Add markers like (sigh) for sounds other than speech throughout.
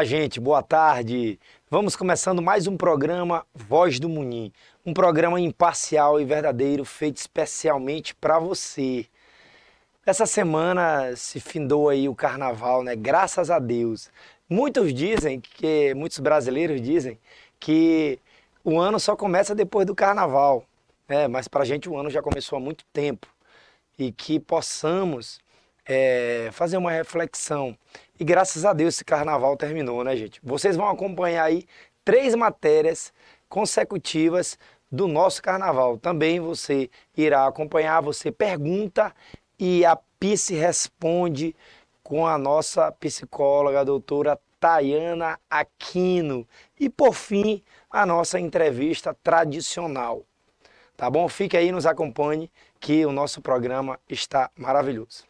Olá, gente, boa tarde. Vamos começando mais um programa Voz do Munim, um programa imparcial e verdadeiro feito especialmente para você. Essa semana se findou aí o carnaval, né? Graças a Deus. Muitos dizem que muitos brasileiros dizem que o ano só começa depois do carnaval, né? Mas a gente o ano já começou há muito tempo e que possamos é, fazer uma reflexão. E graças a Deus esse carnaval terminou, né, gente? Vocês vão acompanhar aí três matérias consecutivas do nosso carnaval. Também você irá acompanhar, você pergunta e a Pice responde com a nossa psicóloga, a doutora Tayana Aquino. E por fim, a nossa entrevista tradicional. Tá bom? Fique aí, nos acompanhe, que o nosso programa está maravilhoso.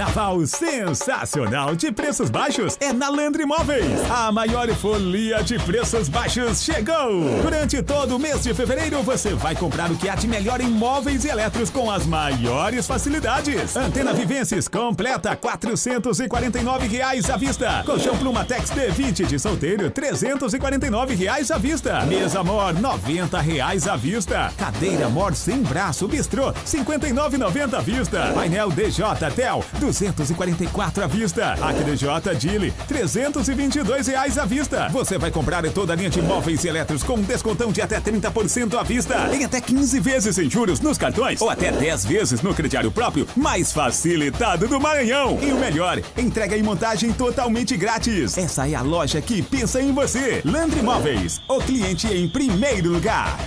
Carnaval sensacional de preços baixos é na Landre Imóveis. A maior folia de preços baixos chegou. Durante todo o mês de fevereiro você vai comprar o que há de melhor em móveis e elétricos com as maiores facilidades. Antena Vivenses completa 449 reais à vista. Colchão Plumatex D20 de solteiro 349 reais à vista. Mesa Mor 90 reais à vista. Cadeira Mor sem braço bistrô 59,90 à vista. Painel DJ Tel 244 à vista. Aqui no Dile, 322 reais à vista. Você vai comprar toda a linha de imóveis e elétricos com um descontão de até 30% à vista. Em até 15 vezes sem juros nos cartões ou até 10 vezes no crediário próprio, mais facilitado do Maranhão. E o melhor, entrega e montagem totalmente grátis. Essa é a loja que pensa em você. Landry Móveis. o cliente em primeiro lugar.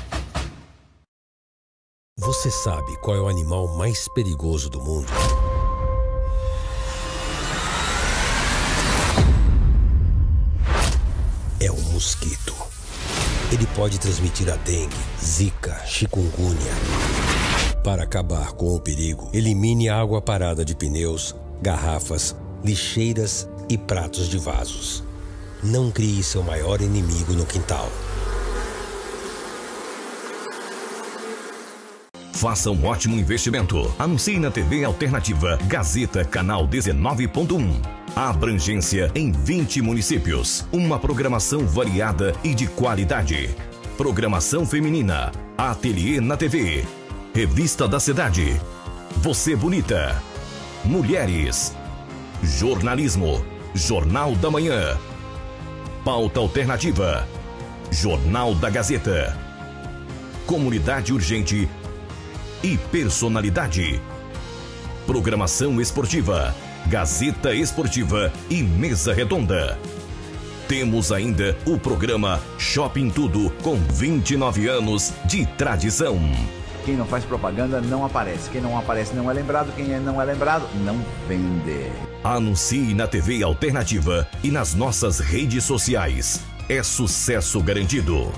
Você sabe qual é o animal mais perigoso do mundo? mosquito. Ele pode transmitir a dengue, zika, chikungunya. Para acabar com o perigo, elimine a água parada de pneus, garrafas, lixeiras e pratos de vasos. Não crie seu maior inimigo no quintal. Faça um ótimo investimento. Anuncie na TV Alternativa, Gazeta, canal 19.1 abrangência em 20 municípios. Uma programação variada e de qualidade. Programação feminina. Ateliê na TV. Revista da Cidade. Você Bonita. Mulheres. Jornalismo. Jornal da Manhã. Pauta Alternativa. Jornal da Gazeta. Comunidade Urgente e Personalidade. Programação Esportiva. Gazeta Esportiva e Mesa Redonda. Temos ainda o programa Shopping Tudo, com 29 anos de tradição. Quem não faz propaganda não aparece. Quem não aparece não é lembrado. Quem é não é lembrado não vende. Anuncie na TV Alternativa e nas nossas redes sociais. É sucesso garantido.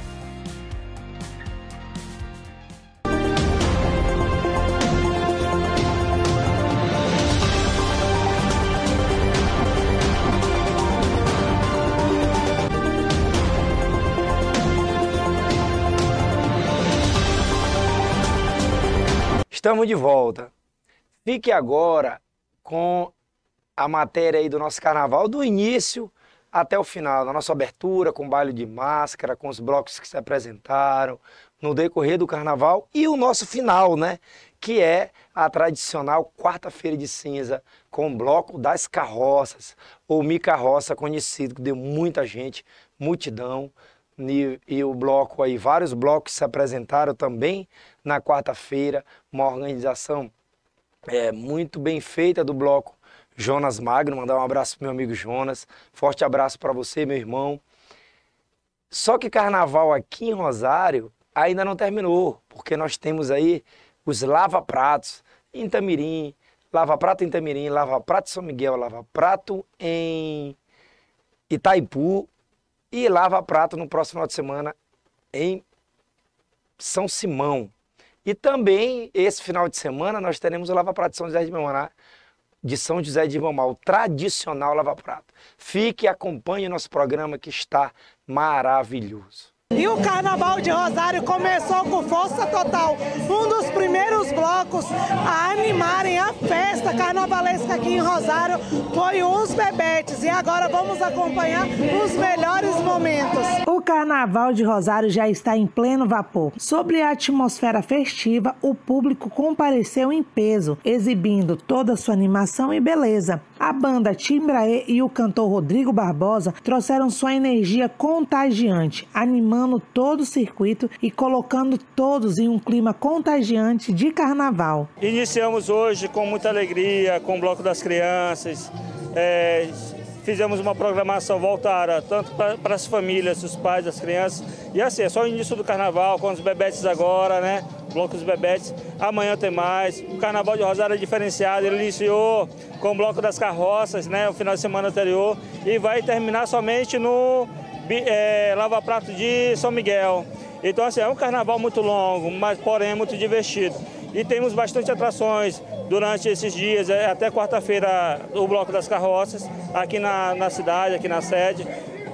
Estamos de volta. Fique agora com a matéria aí do nosso carnaval, do início até o final, da nossa abertura, com o baile de máscara, com os blocos que se apresentaram no decorrer do carnaval e o nosso final, né? Que é a tradicional quarta-feira de cinza, com o bloco das carroças, ou mi carroça conhecido, que deu muita gente, multidão e, o bloco aí, vários blocos se apresentaram também na quarta-feira, uma organização é, muito bem feita do bloco Jonas Magno, mandar um abraço pro meu amigo Jonas, forte abraço para você, meu irmão. Só que carnaval aqui em Rosário ainda não terminou, porque nós temos aí os lava-pratos em Tamirim, lava-prato em Tamirim, lava-prato em São Miguel, lava-prato em Itaipu e Lava Prato no próximo final de semana em São Simão. E também esse final de semana nós teremos o Lava Prato de São José de Mamará de São José de Ibamar, o tradicional Lava Prato. Fique e acompanhe nosso programa que está maravilhoso. E o Carnaval de Rosário começou com força total, um dos primeiros blocos a animarem a festa carnavalesca aqui em Rosário foi os Bebetes e agora vamos acompanhar os melhores momentos. O Carnaval de Rosário já está em pleno vapor. Sobre a atmosfera festiva, o público compareceu em peso, exibindo toda sua animação e beleza. A banda Timbrae e o cantor Rodrigo Barbosa trouxeram sua energia contagiante, animando todo o circuito e colocando todos em um clima contagiante de carnaval. Iniciamos hoje com muita alegria, com o Bloco das Crianças. É fizemos uma programação voltada tanto para as famílias, os pais, as crianças. E assim, é só o início do carnaval, com os bebetes agora, né? Bloco dos bebetes. Amanhã tem mais. O Carnaval de Rosário é diferenciado. Ele iniciou com o Bloco das Carroças, né? O final de semana anterior. E vai terminar somente no é, Lava Prato de São Miguel. Então, assim, é um carnaval muito longo, mas porém é muito divertido. E temos bastante atrações durante esses dias, é, até quarta-feira, o Bloco das Carroças, aqui na, na cidade, aqui na sede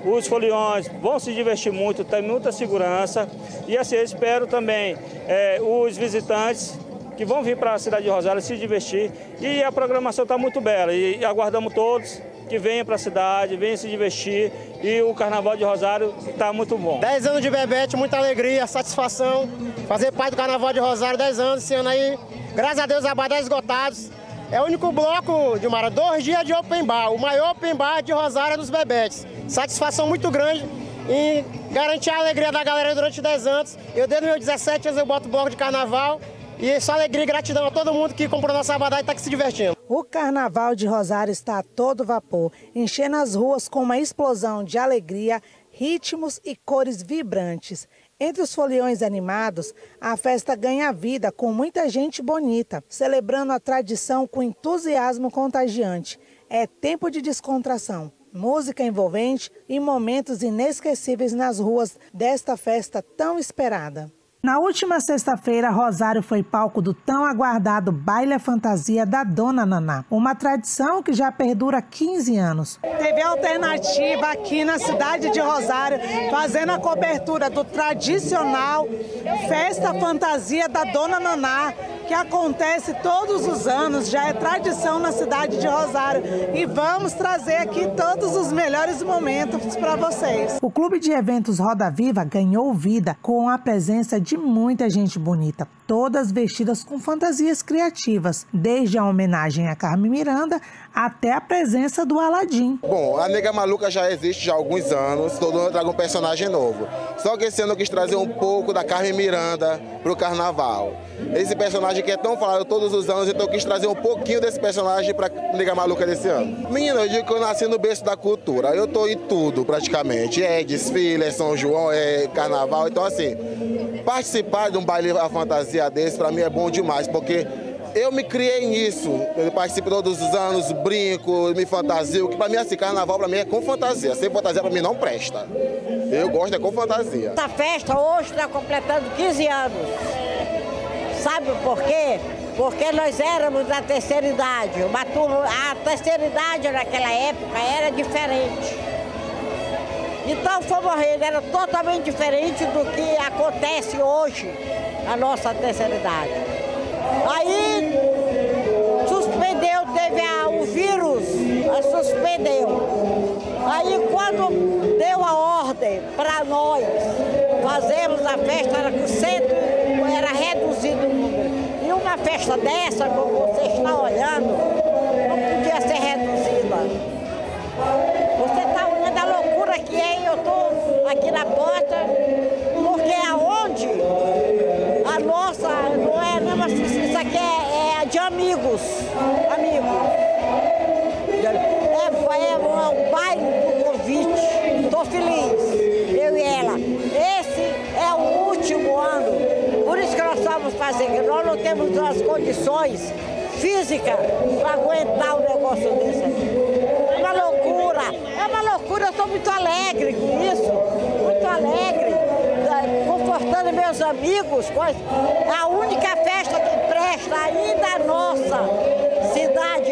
os foliões vão se divertir muito, tem muita segurança. E assim, eu espero também é, os visitantes que vão vir para a cidade de Rosário se divertir. E a programação está muito bela e aguardamos todos que venha para a cidade, venha se divertir e o Carnaval de Rosário está muito bom. 10 anos de Bebete, muita alegria, satisfação, fazer parte do Carnaval de Rosário, 10 anos, esse ano aí, graças a Deus, abadá tá esgotados. É o único bloco, de dois dias de open bar, o maior open bar de Rosário é dos Bebetes. Satisfação muito grande em garantir a alegria da galera durante 10 anos. Eu, desde meus 17 anos, eu boto bloco de carnaval e só é alegria e gratidão a todo mundo que comprou nossa abadá e está aqui se divertindo. O Carnaval de Rosário está a todo vapor, enchendo as ruas com uma explosão de alegria, ritmos e cores vibrantes. Entre os foliões animados, a festa ganha vida com muita gente bonita, celebrando a tradição com entusiasmo contagiante. É tempo de descontração, música envolvente e momentos inesquecíveis nas ruas desta festa tão esperada. Na última sexta-feira, Rosário foi palco do tão aguardado Baile Fantasia da Dona Naná, uma tradição que já perdura 15 anos. Teve alternativa aqui na cidade de Rosário, fazendo a cobertura do tradicional Festa Fantasia da Dona Naná, que acontece todos os anos, já é tradição na cidade de Rosário. E vamos trazer aqui todos os melhores momentos para vocês. O Clube de Eventos Roda Viva ganhou vida com a presença de de muita gente bonita todas vestidas com fantasias criativas, desde a homenagem a Carmen Miranda até a presença do Aladim. Bom, a Nega Maluca já existe já há alguns anos, todo ano eu trago um personagem novo. Só que esse ano eu quis trazer um pouco da Carmen Miranda para o carnaval. Esse personagem que é tão falado todos os anos, então eu quis trazer um pouquinho desse personagem para Nega Maluca desse ano. Menina, eu digo que eu nasci no berço da cultura, eu tô em tudo praticamente. É desfile, é São João, é carnaval, então assim, participar de um baile à fantasia Tiradentes, para mim é bom demais, porque eu me criei nisso. Eu participo todos os anos, brinco, me fantasio, que para mim assim, carnaval para mim é com fantasia. Sem fantasia para mim não presta. Eu gosto é com fantasia. Essa tá festa hoje está completando 15 anos. Sabe por quê? Porque nós éramos da terceira idade. a terceira idade naquela época era diferente. Então foi morrendo, era totalmente diferente do que acontece hoje a nossa terceira idade. Aí suspendeu, teve a, o vírus, a suspendeu. Aí quando deu a ordem para nós fazermos a festa, era que o centro era reduzido o número. E uma festa dessa, como você está olhando, não podia ser reduzida. Você está olhando a loucura que é, eu estou aqui na porta, irmão. É, foi é um, é um baile do convite. Estou feliz, eu e ela. Esse é o último ano. Por isso que nós estamos fazendo. Nós não temos as condições físicas para aguentar um negócio desse. É uma loucura, é uma loucura. Eu estou muito alegre com isso, muito alegre. É, confortando meus amigos, é a única festa que presta ainda nossa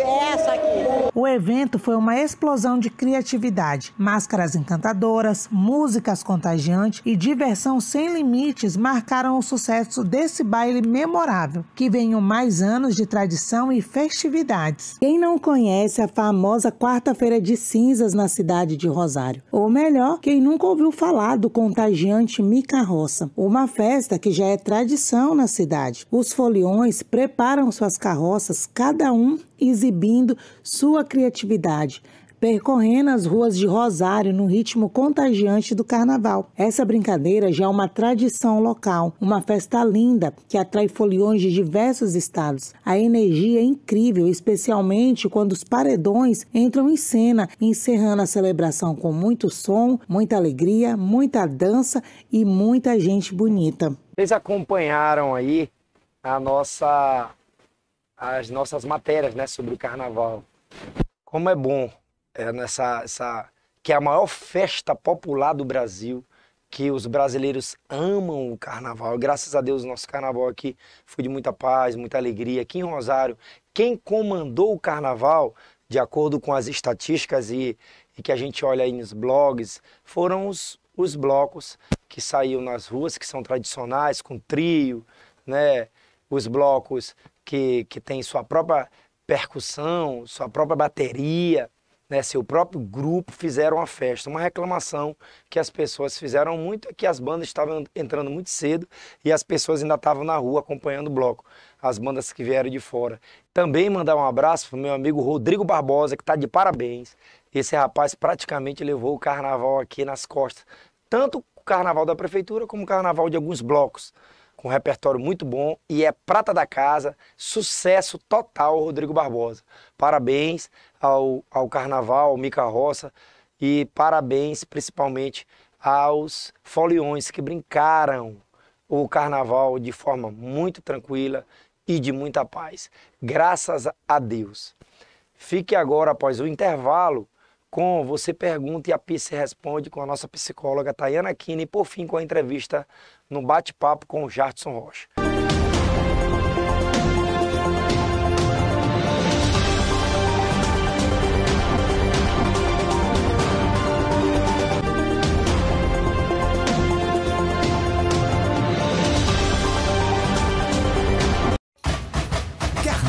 é essa aqui. O evento foi uma explosão de criatividade, máscaras encantadoras, músicas contagiantes e diversão sem limites marcaram o sucesso desse baile memorável, que venham mais anos de tradição e festividades. Quem não conhece a famosa quarta-feira de cinzas na cidade de Rosário, ou melhor, quem nunca ouviu falar do contagiante Mica Roça, uma festa que já é tradição na cidade. Os foliões preparam suas carroças, cada um exibindo sua criatividade percorrendo as ruas de Rosário no ritmo contagiante do carnaval. Essa brincadeira já é uma tradição local, uma festa linda que atrai foliões de diversos estados. A energia é incrível, especialmente quando os paredões entram em cena, encerrando a celebração com muito som, muita alegria, muita dança e muita gente bonita. Vocês acompanharam aí a nossa as nossas matérias né, sobre o carnaval. Como é bom é, nessa essa, que é a maior festa popular do Brasil, que os brasileiros amam o carnaval. Graças a Deus, o nosso carnaval aqui foi de muita paz, muita alegria. Aqui em Rosário, quem comandou o carnaval, de acordo com as estatísticas e, e que a gente olha aí nos blogs, foram os, os blocos que saíram nas ruas, que são tradicionais, com trio, né? os blocos que, que tem sua própria percussão, sua própria bateria, né, seu próprio grupo fizeram uma festa. Uma reclamação que as pessoas fizeram muito é que as bandas estavam entrando muito cedo e as pessoas ainda estavam na rua acompanhando o bloco, as bandas que vieram de fora. Também mandar um abraço para o meu amigo Rodrigo Barbosa, que está de parabéns. Esse rapaz praticamente levou o carnaval aqui nas costas, tanto o carnaval da prefeitura como o carnaval de alguns blocos com um repertório muito bom e é prata da casa, sucesso total, Rodrigo Barbosa. Parabéns ao, ao Carnaval, ao Mica Roça e parabéns principalmente aos foliões que brincaram o Carnaval de forma muito tranquila e de muita paz. Graças a Deus. Fique agora após o intervalo com Você Pergunta e a Pisse Responde com a nossa psicóloga Tayana Kine e por fim com a entrevista no bate-papo com o Jartson Rocha.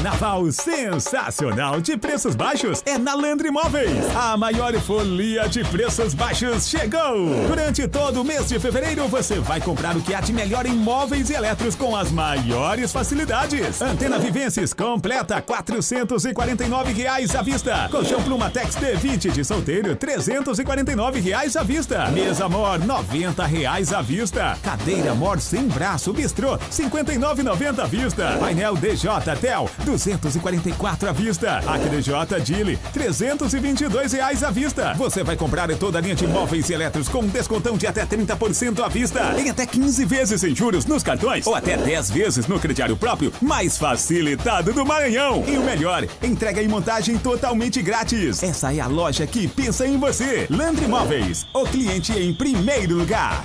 Carnaval sensacional de preços baixos é na Landre Imóveis. A maior folia de preços baixos chegou. Durante todo o mês de fevereiro, você vai comprar o que há de melhor em móveis e eletros com as maiores facilidades. Antena vivências completa R$ 449 reais à vista. Colchão Plumatex D20 de solteiro, R$ 349 reais à vista. Mesa Mor, R$ 90 reais à vista. Cadeira Mor sem braço, bistrô, R$ 59,90 à vista. Painel DJ Tel, 244 à vista. Aqui no J Dile, 322 reais à vista. Você vai comprar toda a linha de imóveis e eletros com um descontão de até 30% à vista. Em até 15 vezes sem juros nos cartões ou até 10 vezes no crediário próprio, mais facilitado do Maranhão. E o melhor, entrega e montagem totalmente grátis. Essa é a loja que pensa em você. Landry Imóveis, o cliente em primeiro lugar.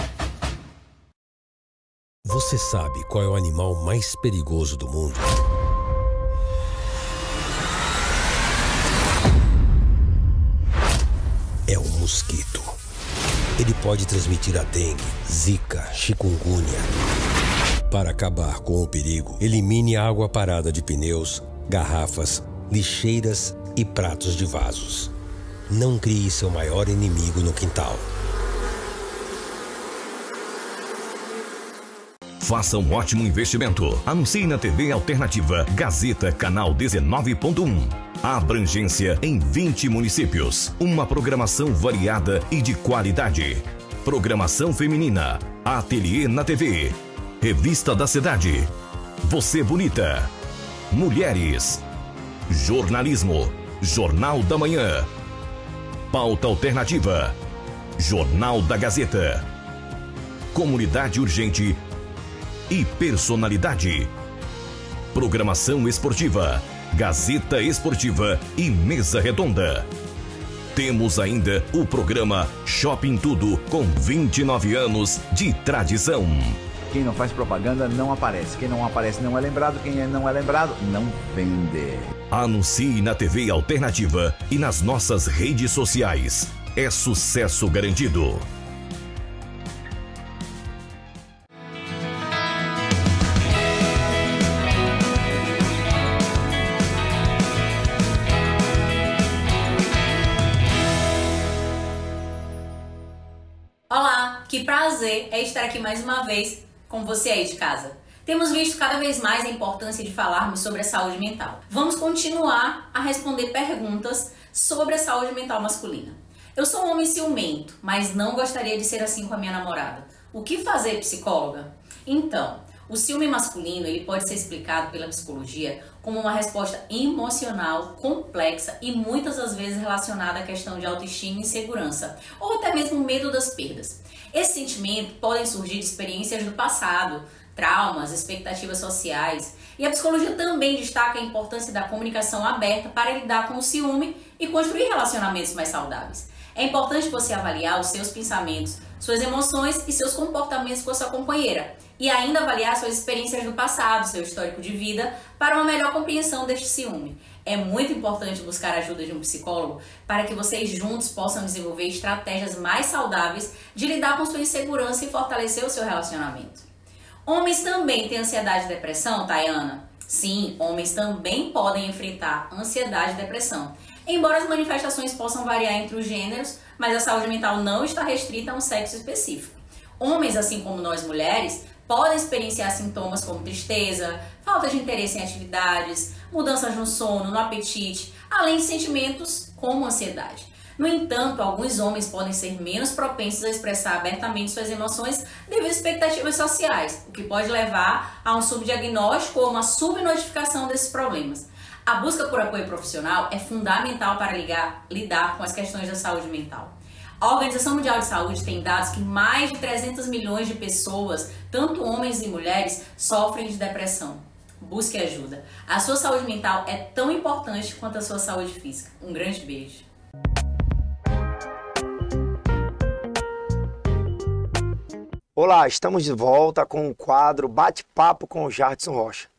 Você sabe qual é o animal mais perigoso do mundo? é o mosquito. Ele pode transmitir a dengue, zika, chikungunya. Para acabar com o perigo, elimine a água parada de pneus, garrafas, lixeiras e pratos de vasos. Não crie seu maior inimigo no quintal. Faça um ótimo investimento. Anuncie na TV Alternativa, Gazeta, canal 19.1. abrangência em 20 municípios. Uma programação variada e de qualidade. Programação feminina. Ateliê na TV. Revista da Cidade. Você Bonita. Mulheres. Jornalismo. Jornal da Manhã. Pauta Alternativa. Jornal da Gazeta. Comunidade Urgente e personalidade. Programação esportiva, Gazeta Esportiva e Mesa Redonda. Temos ainda o programa Shopping Tudo com 29 anos de tradição. Quem não faz propaganda não aparece. Quem não aparece não é lembrado. Quem é, não é lembrado não vende. Anuncie na TV Alternativa e nas nossas redes sociais. É sucesso garantido. prazer é estar aqui mais uma vez com você aí de casa. Temos visto cada vez mais a importância de falarmos sobre a saúde mental. Vamos continuar a responder perguntas sobre a saúde mental masculina. Eu sou um homem ciumento, mas não gostaria de ser assim com a minha namorada. O que fazer, psicóloga? Então, o ciúme masculino ele pode ser explicado pela psicologia como uma resposta emocional complexa e muitas das vezes relacionada à questão de autoestima e insegurança, ou até mesmo medo das perdas. Esse sentimento podem surgir de experiências do passado, traumas, expectativas sociais. E a psicologia também destaca a importância da comunicação aberta para lidar com o ciúme e construir relacionamentos mais saudáveis. É importante você avaliar os seus pensamentos, suas emoções e seus comportamentos com a sua companheira e ainda avaliar suas experiências do passado, seu histórico de vida, para uma melhor compreensão deste ciúme. É muito importante buscar a ajuda de um psicólogo para que vocês juntos possam desenvolver estratégias mais saudáveis de lidar com sua insegurança e fortalecer o seu relacionamento. Homens também têm ansiedade e depressão, Tayana? Sim, homens também podem enfrentar ansiedade e depressão. Embora as manifestações possam variar entre os gêneros, mas a saúde mental não está restrita a um sexo específico. Homens, assim como nós mulheres, podem experienciar sintomas como tristeza, falta de interesse em atividades, mudanças no sono, no apetite, além de sentimentos como ansiedade. No entanto, alguns homens podem ser menos propensos a expressar abertamente suas emoções devido a expectativas sociais, o que pode levar a um subdiagnóstico ou uma subnotificação desses problemas. A busca por apoio profissional é fundamental para ligar, lidar com as questões da saúde mental. A Organização Mundial de Saúde tem dados que mais de 300 milhões de pessoas, tanto homens e mulheres, sofrem de depressão. Busque ajuda. A sua saúde mental é tão importante quanto a sua saúde física. Um grande beijo. Olá, estamos de volta com o quadro Bate-Papo com o Jardim Rocha.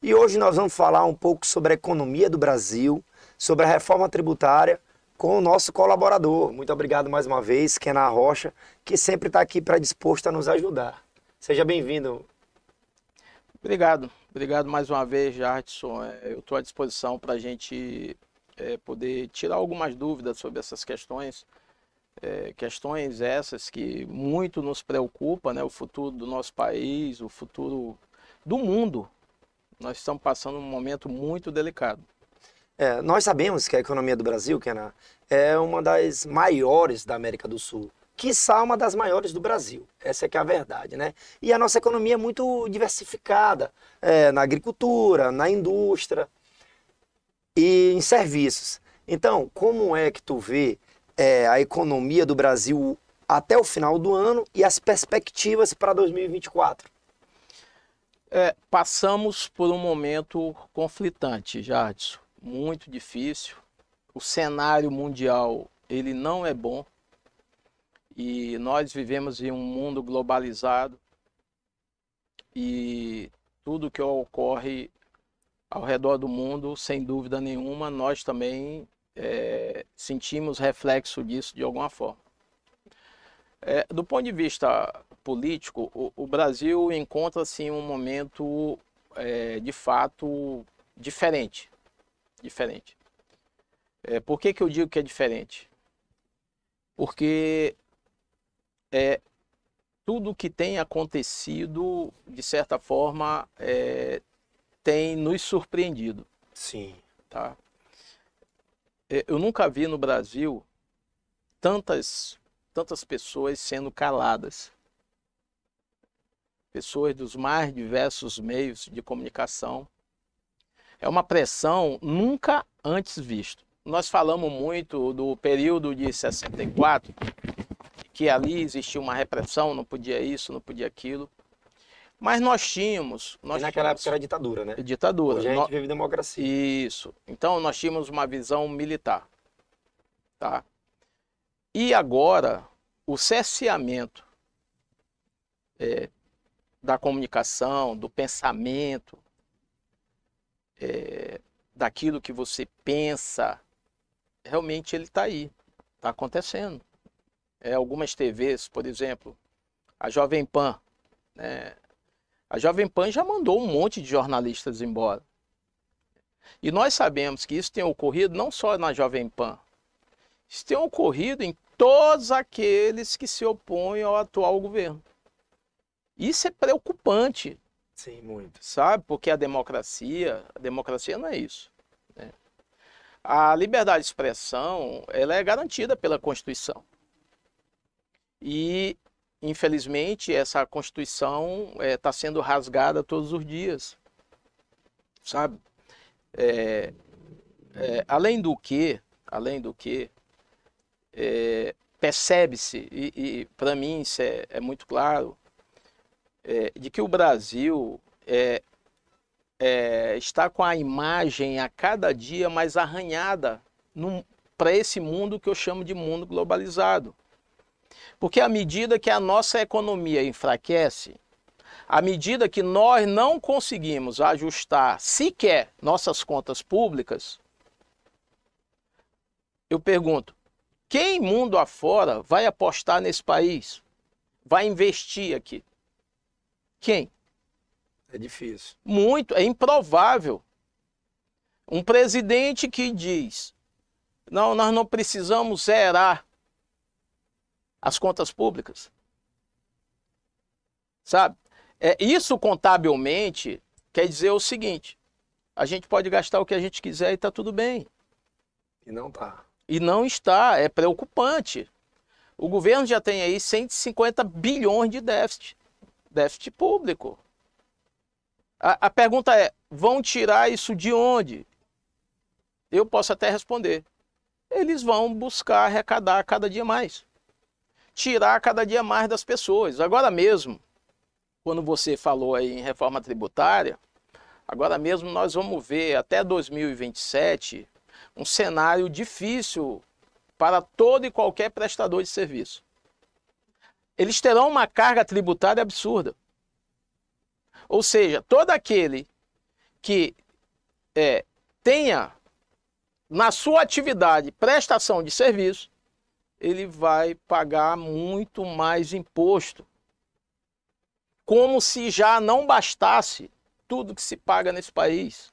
E hoje nós vamos falar um pouco sobre a economia do Brasil, sobre a reforma tributária com o nosso colaborador. Muito obrigado mais uma vez, Kenan Rocha, que sempre está aqui disposto a nos ajudar. Seja bem-vindo. Obrigado, obrigado mais uma vez, Jardson. É, eu estou à disposição para a gente é, poder tirar algumas dúvidas sobre essas questões. É, questões essas que muito nos preocupa, né? O futuro do nosso país, o futuro do mundo. Nós estamos passando um momento muito delicado. É, nós sabemos que a economia do Brasil, Kenan, é uma das maiores da América do Sul. Quiçá uma das maiores do Brasil. Essa é que é a verdade, né? E a nossa economia é muito diversificada é, na agricultura, na indústria e em serviços. Então, como é que tu vê é, a economia do Brasil até o final do ano e as perspectivas para 2024? É, passamos por um momento conflitante, Jadson muito difícil. O cenário mundial ele não é bom e nós vivemos em um mundo globalizado e tudo que ocorre ao redor do mundo, sem dúvida nenhuma, nós também é, sentimos reflexo disso de alguma forma. É, do ponto de vista político, o, o Brasil encontra-se em um momento é, de fato diferente diferente. É, por que, que eu digo que é diferente? Porque é, tudo que tem acontecido, de certa forma, é, tem nos surpreendido. Sim. Tá? É, eu nunca vi no Brasil tantas, tantas pessoas sendo caladas. Pessoas dos mais diversos meios de comunicação é uma pressão nunca antes vista. Nós falamos muito do período de 64, que ali existia uma repressão, não podia isso, não podia aquilo. Mas nós tínhamos. Nós naquela tínhamos... época era ditadura, né? Ditadura. Hoje a gente no... vive democracia. Isso. Então nós tínhamos uma visão militar. Tá? E agora, o cerceamento é, da comunicação, do pensamento, é, daquilo que você pensa, realmente ele está aí, está acontecendo. É, algumas TVs, por exemplo, a Jovem Pan, né? a Jovem Pan já mandou um monte de jornalistas embora. E nós sabemos que isso tem ocorrido não só na Jovem Pan, isso tem ocorrido em todos aqueles que se opõem ao atual governo. Isso é preocupante. Sim, muito. Sabe? Porque a democracia, a democracia não é isso. Né? A liberdade de expressão, ela é garantida pela Constituição. E, infelizmente, essa Constituição está eh, é, sendo rasgada todos os dias. Sabe? É, é, além do que, além do que, é, percebe-se, e, e para mim isso é, é muito claro, é, de que o Brasil é, é, está com a imagem a cada dia mais arranhada para esse mundo que eu chamo de mundo globalizado. Porque à medida que a nossa economia enfraquece, à medida que nós não conseguimos ajustar sequer nossas contas públicas, eu pergunto: quem mundo afora vai apostar nesse país? Vai investir aqui? Quem? É difícil. Muito, é improvável. Um presidente que diz: não, nós não precisamos zerar as contas públicas. Sabe? É, isso contabilmente quer dizer o seguinte: a gente pode gastar o que a gente quiser e está tudo bem. E não está. E não está, é preocupante. O governo já tem aí 150 bilhões de déficit déficit público. A, a pergunta é: vão tirar isso de onde? Eu posso até responder. Eles vão buscar arrecadar cada dia mais. Tirar cada dia mais das pessoas. Agora mesmo, quando você falou aí em reforma tributária, agora mesmo nós vamos ver até 2027 um cenário difícil para todo e qualquer prestador de serviço eles terão uma carga tributária absurda. Ou seja, todo aquele que é, tenha na sua atividade prestação de serviço, ele vai pagar muito mais imposto. Como se já não bastasse tudo que se paga nesse país.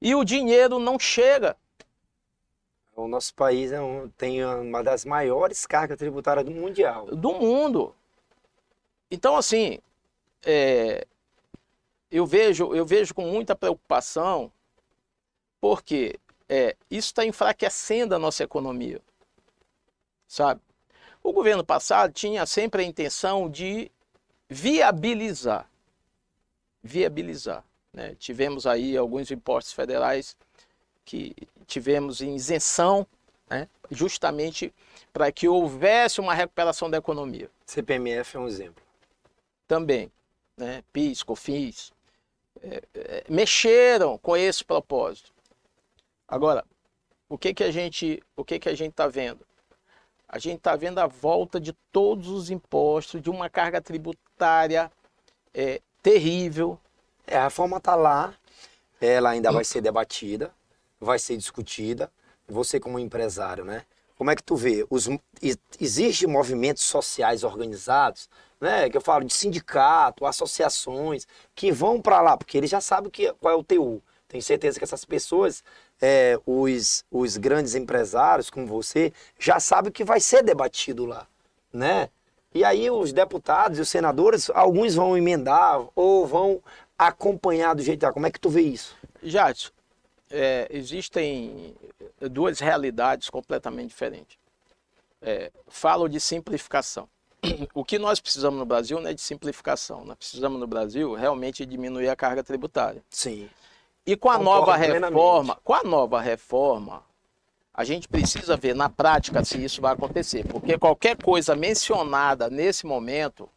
E o dinheiro não chega o nosso país é um, tem uma das maiores cargas tributárias do mundial. Do mundo. Então, assim, é, eu, vejo, eu vejo com muita preocupação, porque é, isso está enfraquecendo a nossa economia. Sabe? O governo passado tinha sempre a intenção de viabilizar. Viabilizar. Né? Tivemos aí alguns impostos federais que tivemos em isenção, né, justamente para que houvesse uma recuperação da economia. CPMF é um exemplo. Também, né, PIS, COFINS, é, é, mexeram com esse propósito. Agora, o que que a gente, o que que a gente está vendo? A gente está vendo a volta de todos os impostos, de uma carga tributária é, terrível. É, a reforma está lá, ela ainda vai ser debatida vai ser discutida. Você como empresário, né? Como é que tu vê? Os, existem movimentos sociais organizados, né? Que eu falo de sindicato, associações, que vão para lá, porque eles já sabem que, é, qual é o TU. Tenho certeza que essas pessoas, é, os, os grandes empresários como você, já sabem que vai ser debatido lá, né? E aí os deputados e os senadores, alguns vão emendar ou vão acompanhar do jeito que tá. Como é que tu vê isso? Jade, é, existem duas realidades completamente diferentes. É, falo de simplificação. O que nós precisamos no Brasil não é de simplificação. Nós precisamos no Brasil realmente diminuir a carga tributária. Sim. E com a Concordo nova reforma, com a nova reforma, a gente precisa ver na prática se isso vai acontecer, porque qualquer coisa mencionada nesse momento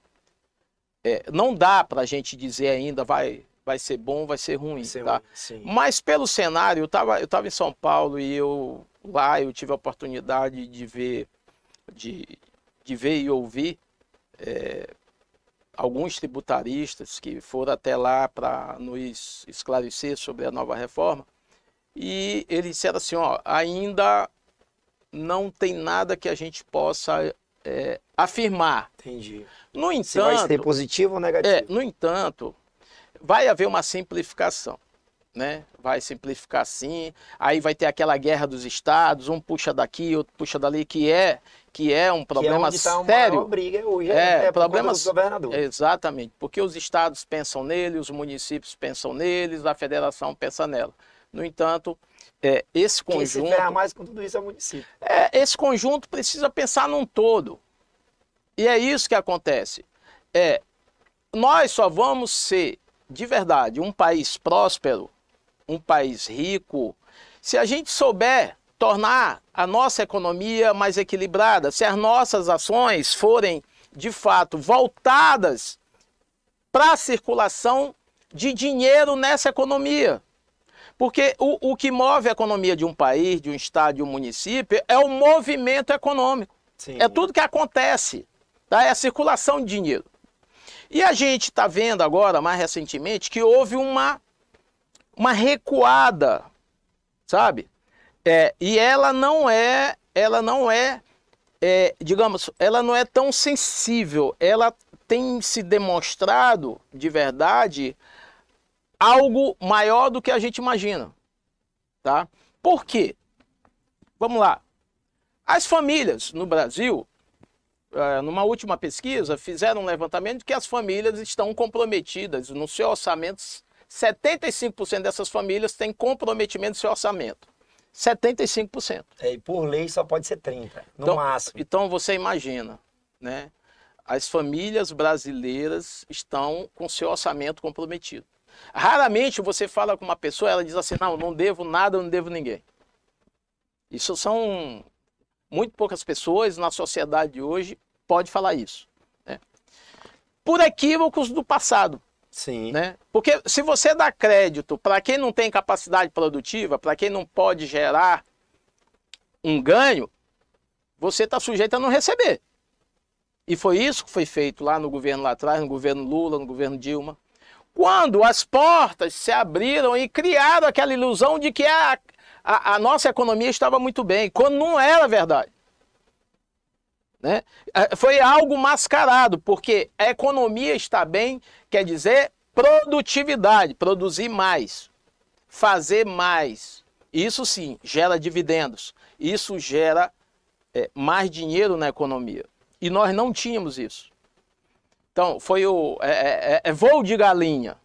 é, não dá para a gente dizer ainda vai vai ser bom, vai ser ruim, vai ser tá? Ruim, Mas pelo cenário, eu estava eu tava em São Paulo e eu lá eu tive a oportunidade de ver, de, de ver e ouvir é, alguns tributaristas que foram até lá para nos esclarecer sobre a nova reforma. E eles disseram assim, ó, ainda não tem nada que a gente possa é, afirmar. Entendi. No entanto, Se vai ser positivo ou negativo? É, no entanto, vai haver uma simplificação. Né? Vai simplificar sim. Aí vai ter aquela guerra dos estados, um puxa daqui, outro puxa dali, que é que é um problema que é tá sério. Briga hoje, é, é, é problema dos governadores. Exatamente, porque os estados pensam nele, os municípios pensam neles, a federação pensa nela. No entanto, é, esse conjunto. Quem se ferra mais com tudo isso é o município. É, esse conjunto precisa pensar num todo. E é isso que acontece. É, nós só vamos ser de verdade, um país próspero, um país rico, se a gente souber tornar a nossa economia mais equilibrada, se as nossas ações forem de fato voltadas para a circulação de dinheiro nessa economia. Porque o, o que move a economia de um país, de um estado, de um município é o movimento econômico. Sim. É tudo que acontece, tá? é a circulação de dinheiro. E a gente está vendo agora, mais recentemente, que houve uma, uma recuada, sabe? É, e ela não é, ela não é, é, digamos, ela não é tão sensível. Ela tem se demonstrado, de verdade, algo maior do que a gente imagina, tá? Por quê? Vamos lá. As famílias no Brasil, é, numa última pesquisa, fizeram um levantamento de que as famílias estão comprometidas no seu orçamento. 75% dessas famílias têm comprometimento do seu orçamento. 75%. É, e por lei só pode ser 30%, no então, máximo. Então você imagina, né? As famílias brasileiras estão com seu orçamento comprometido. Raramente você fala com uma pessoa, ela diz assim: não, não devo nada, não devo ninguém. Isso são muito poucas pessoas na sociedade de hoje pode falar isso. Né? Por equívocos do passado. Sim. Né? Porque se você dá crédito para quem não tem capacidade produtiva, para quem não pode gerar um ganho, você está sujeito a não receber. E foi isso que foi feito lá no governo lá atrás, no governo Lula, no governo Dilma. Quando as portas se abriram e criaram aquela ilusão de que a ah, a, a nossa economia estava muito bem, quando não era verdade. Né? É, foi algo mascarado, porque a economia está bem, quer dizer produtividade, produzir mais, fazer mais. Isso sim gera dividendos, isso gera é, mais dinheiro na economia. E nós não tínhamos isso. Então, foi o é, é, é, é voo de galinha,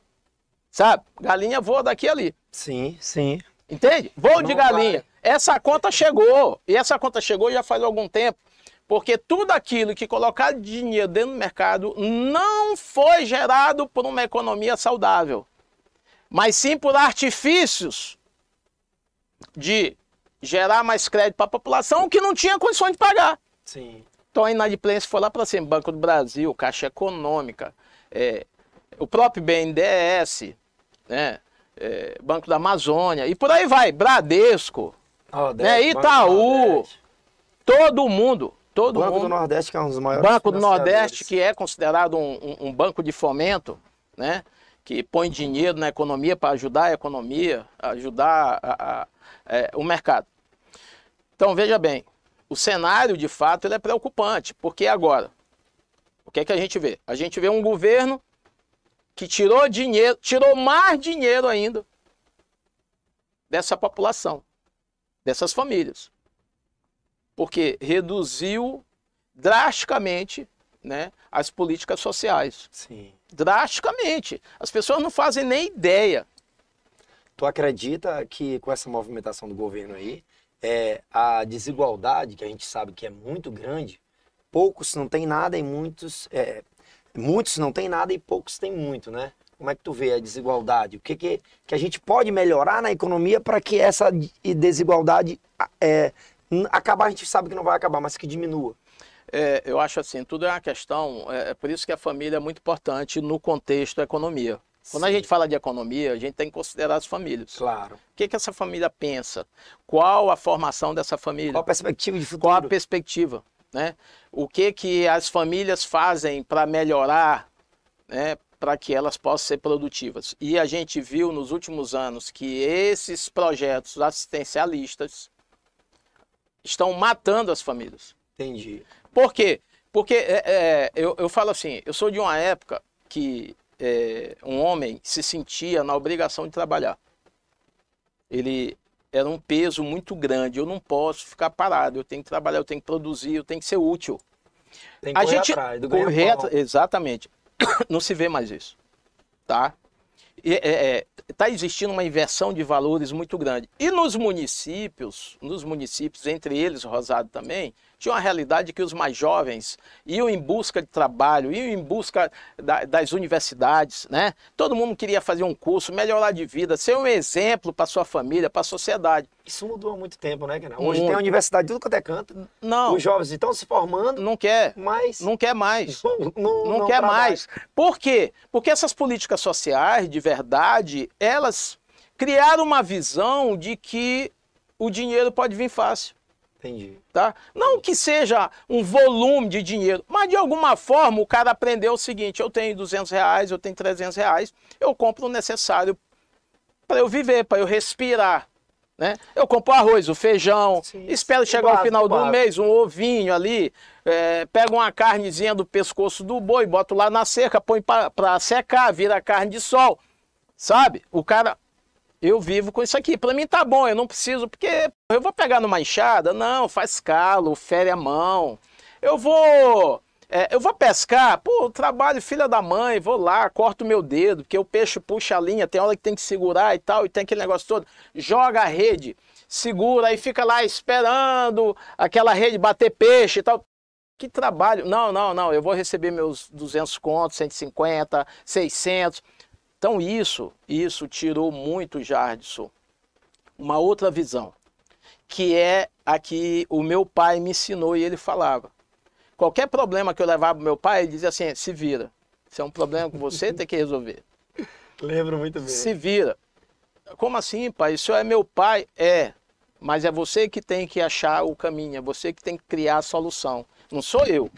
sabe? Galinha voa daqui ali. Sim, sim. Entende? Voo de galinha. Vai. Essa conta chegou. E essa conta chegou já faz algum tempo. Porque tudo aquilo que colocar dinheiro dentro do mercado não foi gerado por uma economia saudável, mas sim por artifícios de gerar mais crédito para a população que não tinha condições de pagar. Sim. Então a inadimplência foi lá para cima. Banco do Brasil, Caixa Econômica, é, o próprio BNDES, né? é, Banco da Amazônia, e por aí vai, Bradesco, né, Itaú, todo mundo. Todo banco mundo. do Nordeste, que é um dos maiores. Banco do Nordeste, que é considerado um, um, um banco de fomento, né? que põe dinheiro na economia para ajudar a economia, ajudar a, a, é, o mercado. Então veja bem, o cenário de fato ele é preocupante, porque agora, o que é que a gente vê? A gente vê um governo que tirou dinheiro, tirou mais dinheiro ainda dessa população, dessas famílias. Porque reduziu drasticamente né, as políticas sociais. Sim. Drasticamente. As pessoas não fazem nem ideia. Tu acredita que com essa movimentação do governo aí, é, a desigualdade, que a gente sabe que é muito grande, poucos não tem nada e muitos, é, Muitos não têm nada e poucos têm muito, né? Como é que tu vê a desigualdade? O que, que, que a gente pode melhorar na economia para que essa desigualdade é, acabar? A gente sabe que não vai acabar, mas que diminua. É, eu acho assim, tudo é uma questão, é, é, por isso que a família é muito importante no contexto da economia. Quando a gente fala de economia, a gente tem que considerar as famílias. Claro. O que, que essa família pensa? Qual a formação dessa família? Qual a perspectiva de futuro? Qual a perspectiva? Né? O que, que as famílias fazem para melhorar, né, para que elas possam ser produtivas. E a gente viu nos últimos anos que esses projetos assistencialistas estão matando as famílias. Entendi. Por quê? Porque é, é, eu, eu falo assim, eu sou de uma época que é, um homem se sentia na obrigação de trabalhar. Ele era um peso muito grande. Eu não posso ficar parado, eu tenho que trabalhar, eu tenho que produzir, eu tenho que ser útil. Tem que a gente atrás correr, exatamente. (coughs) Não se vê mais isso, tá? Está é, é, tá existindo uma inversão de valores muito grande. E nos municípios, nos municípios, entre eles Rosado também, tinha uma realidade que os mais jovens iam em busca de trabalho, iam em busca da, das universidades, né? Todo mundo queria fazer um curso, melhorar de vida, ser um exemplo para sua família, para a sociedade. Isso mudou há muito tempo, né, Guilherme? Hoje tem a universidade tudo quanto é canto. Não. Os jovens estão se formando. Não quer. Mas... Não quer mais. Não, não, não, não quer mais. mais. Por quê? Porque essas políticas sociais, de verdade, elas criaram uma visão de que o dinheiro pode vir fácil. Entendi. Tá? Não que seja um volume de dinheiro, mas de alguma forma o cara aprendeu o seguinte: eu tenho 200 reais, eu tenho 300 reais, eu compro o necessário para eu viver, para eu respirar. Né? Eu compro arroz, o feijão, Sim, espero chegar base, ao final do mês, um ovinho ali, é, pego uma carnezinha do pescoço do boi, boto lá na cerca, põe para secar, vira carne de sol. Sabe? O cara eu vivo com isso aqui. Para mim tá bom, eu não preciso, porque eu vou pegar numa enxada, não, faz calo, fere a mão. Eu vou é, eu vou pescar, pô, trabalho, filha da mãe, vou lá, corto meu dedo, porque o peixe puxa a linha, tem hora que tem que segurar e tal, e tem aquele negócio todo. Joga a rede, segura e fica lá esperando aquela rede bater peixe e tal. Que trabalho. Não, não, não, eu vou receber meus 200 contos, 150, 600 então isso, isso tirou muito Jardim. uma outra visão, que é a que o meu pai me ensinou e ele falava. Qualquer problema que eu levava pro meu pai, ele dizia assim: "Se vira. Se é um problema com você, tem que resolver." (laughs) Lembro muito bem. Se vira. Como assim, pai? Isso é meu pai? É. Mas é você que tem que achar o caminho, é você que tem que criar a solução. Não sou eu.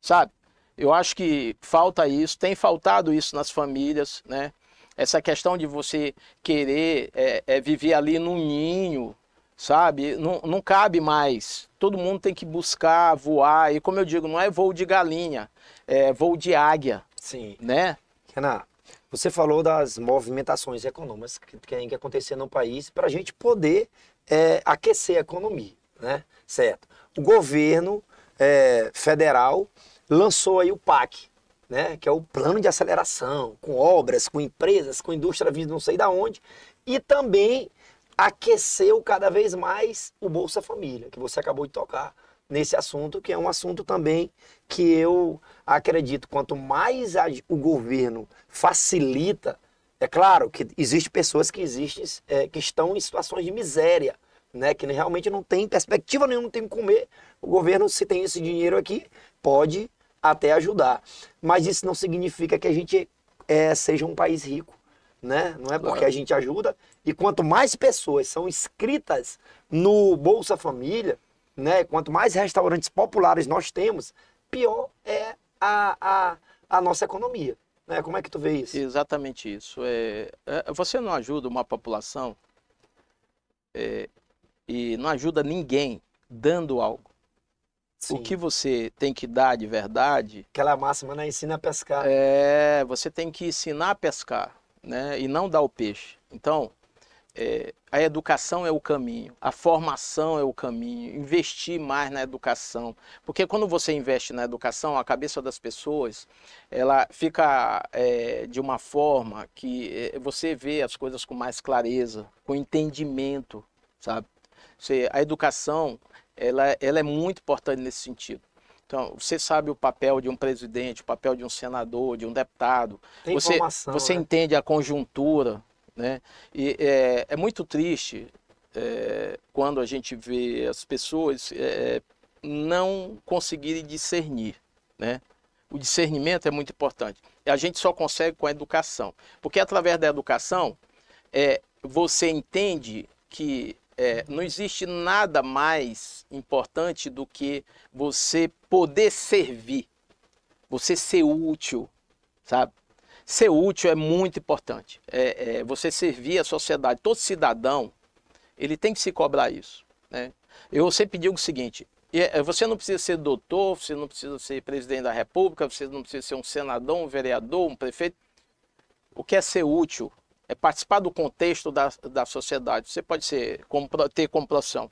Sabe? Eu acho que falta isso, tem faltado isso nas famílias, né? Essa questão de você querer é, é viver ali num ninho, sabe? Não, não cabe mais. Todo mundo tem que buscar voar. E como eu digo, não é voo de galinha, é voo de águia. Sim. Né? Renan, você falou das movimentações econômicas que tem que acontecer no país para a gente poder é, aquecer a economia, né? Certo. O governo é, federal lançou aí o PAC, né? que é o plano de aceleração, com obras, com empresas, com indústria vindo não sei da onde, e também aqueceu cada vez mais o Bolsa Família, que você acabou de tocar nesse assunto, que é um assunto também que eu acredito, quanto mais o governo facilita, é claro que existem pessoas que existem, é, que estão em situações de miséria, né, que realmente não tem perspectiva nenhuma, não tem o comer. O governo, se tem esse dinheiro aqui, pode até ajudar. Mas isso não significa que a gente é, seja um país rico, né? Não é porque claro. a gente ajuda. E quanto mais pessoas são inscritas no Bolsa Família, né? Quanto mais restaurantes populares nós temos, pior é a, a, a nossa economia. Né? Como é que tu vê isso? Exatamente isso. É, é você não ajuda uma população é, e não ajuda ninguém dando algo. Sim. o que você tem que dar de verdade. Aquela máxima, né? Ensina a pescar. É, você tem que ensinar a pescar, né? E não dar o peixe. Então, é, a educação é o caminho, a formação é o caminho, investir mais na educação. Porque quando você investe na educação, a cabeça das pessoas ela fica é, de uma forma que é, você vê as coisas com mais clareza, com entendimento, sabe? Você, a educação ela, é, ela é muito importante nesse sentido. Então, você sabe o papel de um presidente, o papel de um senador, de um deputado. Tem você você né? entende a conjuntura. Né? E é, é muito triste é, quando a gente vê as pessoas é, não conseguirem discernir. Né? O discernimento é muito importante. A gente só consegue com a educação. Porque através da educação, é, você entende que é, não existe nada mais importante do que você poder servir, você ser útil, sabe? Ser útil é muito importante. É, é, você servir a sociedade, todo cidadão, ele tem que se cobrar isso. Né? Eu sempre digo o seguinte: é, você não precisa ser doutor, você não precisa ser presidente da república, você não precisa ser um senador, um vereador, um prefeito. O que é ser útil é participar do contexto da, da sociedade. Você pode ser, ter como profissão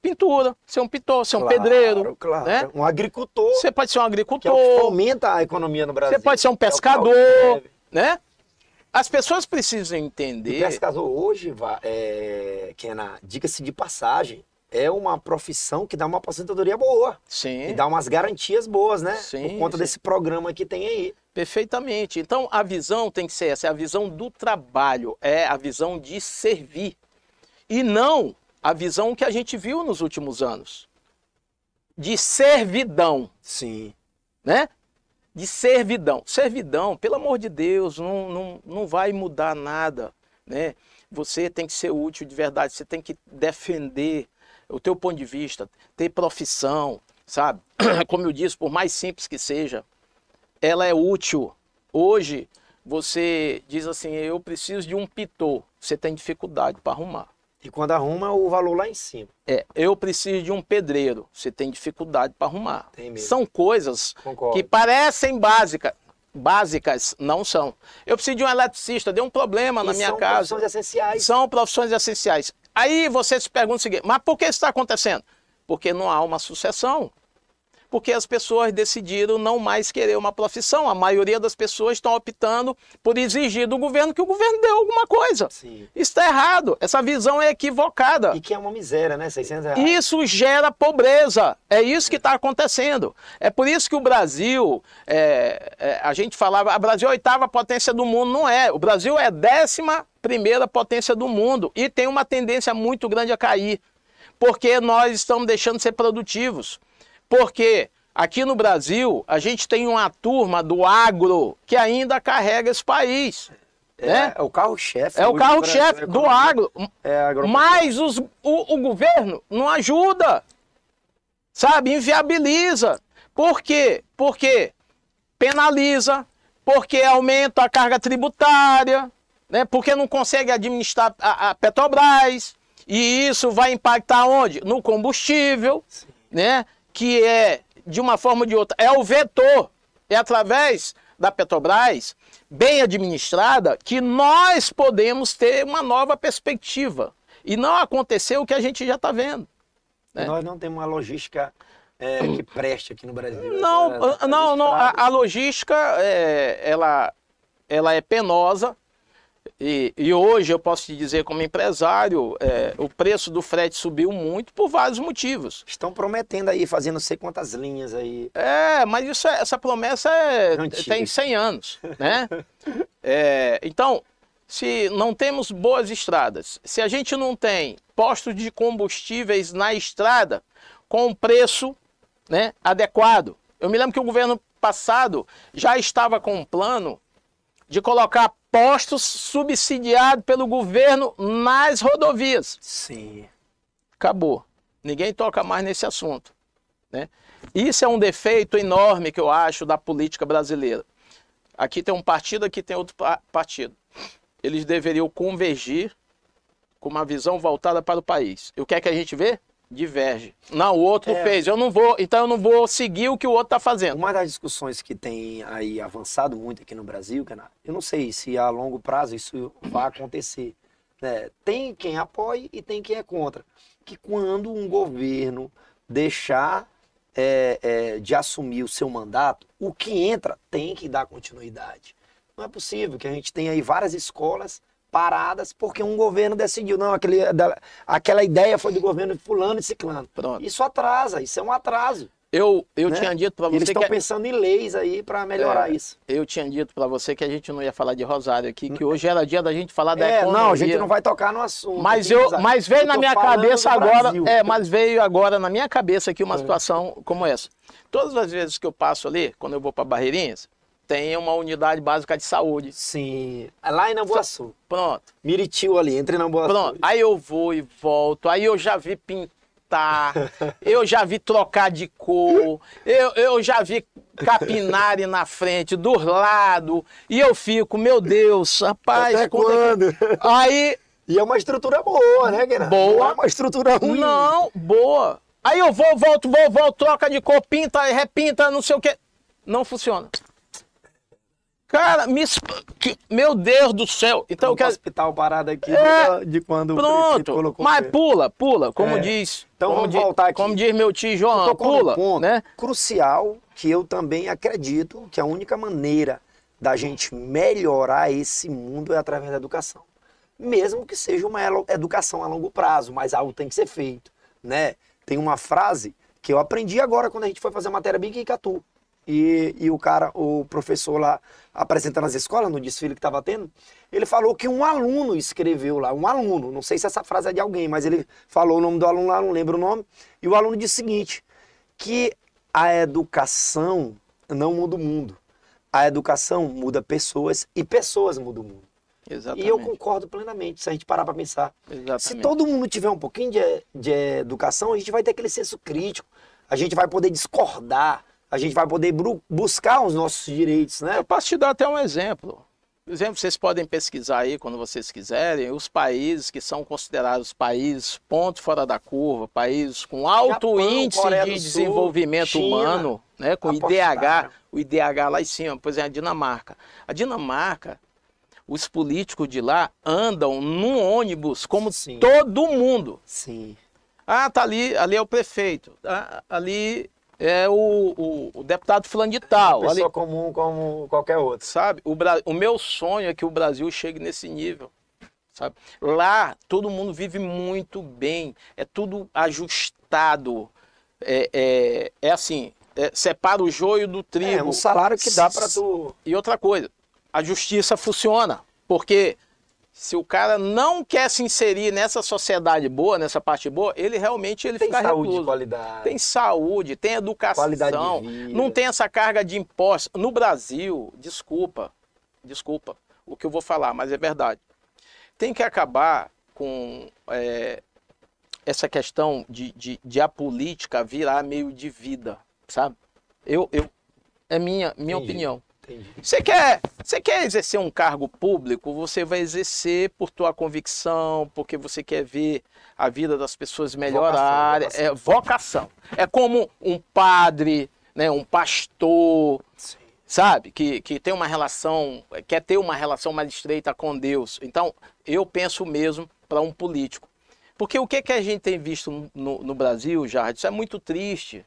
pintura, ser um pintor, ser um pedreiro. Claro. Né? Um agricultor. Você pode ser um é agricultor. É aumenta a economia no Brasil. Você pode ser um é pescador, é né? As pessoas precisam entender. O pescador hoje, é, é, na diga-se de passagem, é uma profissão que dá uma aposentadoria boa. Sim. E dá umas garantias boas, né? Sim. Por conta sim. desse programa que tem aí. Perfeitamente. Então a visão tem que ser essa, é a visão do trabalho, é a visão de servir. E não a visão que a gente viu nos últimos anos. De servidão. Sim. Né? De servidão. Servidão, pelo amor de Deus, não, não, não vai mudar nada. Né? Você tem que ser útil de verdade, você tem que defender o teu ponto de vista, ter profissão, sabe? (clears throat) Como eu disse, por mais simples que seja, ela é útil. Hoje, você diz assim, eu preciso de um pitô. Você tem dificuldade para arrumar. E quando arruma, o valor lá em cima. É, eu preciso de um pedreiro. Você tem dificuldade para arrumar. Tem mesmo. São coisas Concordo. que parecem básicas, básicas não são. Eu preciso de um eletricista, deu um problema e na minha casa. São profissões essenciais. São profissões essenciais. Aí você se pergunta o seguinte: mas por que isso está acontecendo? Porque não há uma sucessão. Porque as pessoas decidiram não mais querer uma profissão. A maioria das pessoas estão optando por exigir do governo que o governo dê alguma coisa. Sim. Isso está errado. Essa visão é equivocada. E que é uma miséria, né? 600 reais. Isso gera pobreza. É isso que é. está acontecendo. É por isso que o Brasil, é, é, a gente falava, o ah, Brasil é a oitava potência do mundo. Não é. O Brasil é décima primeira potência do mundo e tem uma tendência muito grande a cair, porque nós estamos deixando de ser produtivos. Porque aqui no Brasil a gente tem uma turma do agro que ainda carrega esse país. É, né? é o carro-chefe. É o carro-chefe do, do é agro. É mas os, o, o governo não ajuda, sabe? Inviabiliza. Por quê? Porque penaliza, porque aumenta a carga tributária, né? Porque não consegue administrar a, a Petrobras e isso vai impactar onde? No combustível, né? Que é de uma forma ou de outra é o vetor, é através da Petrobras bem administrada que nós podemos ter uma nova perspectiva e não acontecer o que a gente já está vendo. Né? Nós não temos uma logística é, que preste aqui no Brasil. Não, tá não, não. A, a logística é, ela, ela é penosa, e, e hoje eu posso te dizer, como empresário, é, o preço do frete subiu muito por vários motivos. Estão prometendo aí, fazendo não sei quantas linhas aí. É, mas isso é, essa promessa é, tem 100 anos, né? (laughs) É, então, se não temos boas estradas, se a gente não tem postos de combustíveis na estrada com preço né, adequado. Eu me lembro que o governo passado já estava com um plano de colocar impostos subsidiados pelo governo nas rodovias. Sim. Acabou. Ninguém toca mais nesse assunto. Né? Isso é um defeito enorme que eu acho da política brasileira. Aqui tem um partido, aqui tem outro partido. Eles deveriam convergir com uma visão voltada para o país. E o que é que a gente vê? diverge. Não, o outro é. fez, eu não vou, então eu não vou seguir o que o outro está fazendo. Uma das discussões que tem aí avançado muito aqui no Brasil, cara, eu não sei se a longo prazo isso vai acontecer. Né? Tem quem apoie e tem quem é contra. Que quando um governo deixar é, é, de assumir o seu mandato, o que entra tem que dar continuidade. Não é possível que a gente tenha aí várias escolas paradas porque um governo decidiu, não, aquele, aquela ideia foi do governo fulano e ciclano. Pronto. Isso atrasa, isso é um atraso. Eu, eu né? tinha dito para você Eles estão que... pensando em leis aí para melhorar é, isso. Eu tinha dito para você que a gente não ia falar de Rosário aqui, que hoje era dia da gente falar da é, economia. Não, a gente não vai tocar no assunto. Mas eu, mas veio eu na minha cabeça agora, é, mas veio agora na minha cabeça aqui uma é. situação como essa. Todas as vezes que eu passo ali, quando eu vou para Barreirinhas, tem uma unidade básica de saúde. Sim. É lá em Namboaçu. Pronto. Miritiu ali, entre Namboaçu. Pronto. Aí eu vou e volto. Aí eu já vi pintar. (laughs) eu já vi trocar de cor. Eu, eu já vi capinare na frente, dos lados. E eu fico, meu Deus, rapaz. Até quando? É que... Aí. (laughs) E é uma estrutura boa, né, Guilherme? Boa. Não é uma estrutura ruim. Não, boa. Aí eu vou, volto, vou, volto, troca de cor, pinta, repinta, não sei o quê. Não funciona. Cara, me... meu Deus do céu. Então, o quero... hospital parado aqui é... de quando Pronto. Mas pula, pula, como é. diz. Então como vamos voltar aqui. Como diz meu tio João, pula, um ponto né? Crucial que eu também acredito que a única maneira da gente melhorar esse mundo é através da educação. Mesmo que seja uma educação a longo prazo, mas algo tem que ser feito, né? Tem uma frase que eu aprendi agora quando a gente foi fazer a matéria Big Catu. E, e o cara, o professor lá apresentando as escolas no desfile que estava tendo, ele falou que um aluno escreveu lá, um aluno, não sei se essa frase é de alguém, mas ele falou o nome do aluno lá, não lembro o nome, e o aluno disse o seguinte, que a educação não muda o mundo, a educação muda pessoas e pessoas mudam o mundo. Exatamente. E eu concordo plenamente, se a gente parar para pensar. Exatamente. Se todo mundo tiver um pouquinho de, de educação, a gente vai ter aquele senso crítico, a gente vai poder discordar, a gente vai poder buscar os nossos direitos, né? Eu posso te dar até um exemplo. Por exemplo, vocês podem pesquisar aí quando vocês quiserem os países que são considerados países ponto fora da curva, países com alto Japão, índice Coreia de desenvolvimento China, humano, né, com IDH, o IDH lá em cima, por exemplo, a Dinamarca. A Dinamarca, os políticos de lá andam num ônibus como Sim. todo mundo. Sim. Ah, tá ali, ali é o prefeito. Ah, ali é o, o, o deputado fulano de tal. Uma pessoa ali, comum como qualquer outro. Sabe? O, o meu sonho é que o Brasil chegue nesse nível. Sabe? Lá todo mundo vive muito bem, é tudo ajustado. É, é, é assim, é, separa o joio do trigo. É um salário que dá para tu. E outra coisa, a justiça funciona, porque se o cara não quer se inserir nessa sociedade boa, nessa parte boa, ele realmente ele tem fica saúde qualidade. Tem saúde, tem educação, qualidade não tem essa carga de impostos. No Brasil, desculpa, desculpa o que eu vou falar, mas é verdade. Tem que acabar com é, essa questão de, de, de, a política virar meio de vida, sabe? Eu, eu é minha minha opinião. Você quer, você quer exercer um cargo público, você vai exercer por tua convicção, porque você quer ver a vida das pessoas melhorar. Vocação, vocação. É vocação. É como um padre, né, um pastor, Sim. sabe? Que, que tem uma relação, quer ter uma relação mais estreita com Deus. Então, eu penso mesmo para um político. Porque o que, que a gente tem visto no, no Brasil, Jardim, isso é muito triste.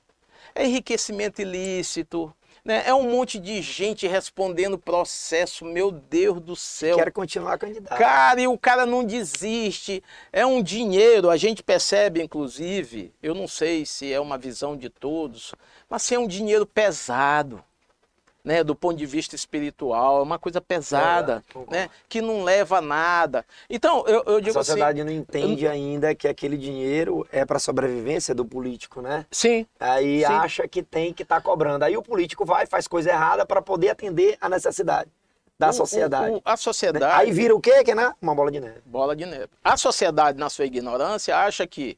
É enriquecimento ilícito, né? É um monte de gente respondendo processo, meu Deus do céu. Quero continuar candidato. Cara, e o cara não desiste. É um dinheiro, a gente percebe, inclusive, eu não sei se é uma visão de todos, mas é um dinheiro pesado né, do ponto de vista espiritual, é uma coisa pesada, é, né, que não leva a nada. Então, eu, eu digo assim... A sociedade assim, não entende eu... ainda que aquele dinheiro é para sobrevivência do político, né? Sim. Aí sim. acha que tem que estar tá cobrando. Aí o político vai faz coisa errada para poder atender a necessidade da sociedade. O, o, a né? sociedade. Aí vira o quê, que, né? Uma bola de neve. Bola de neve. A sociedade, na sua ignorância, acha que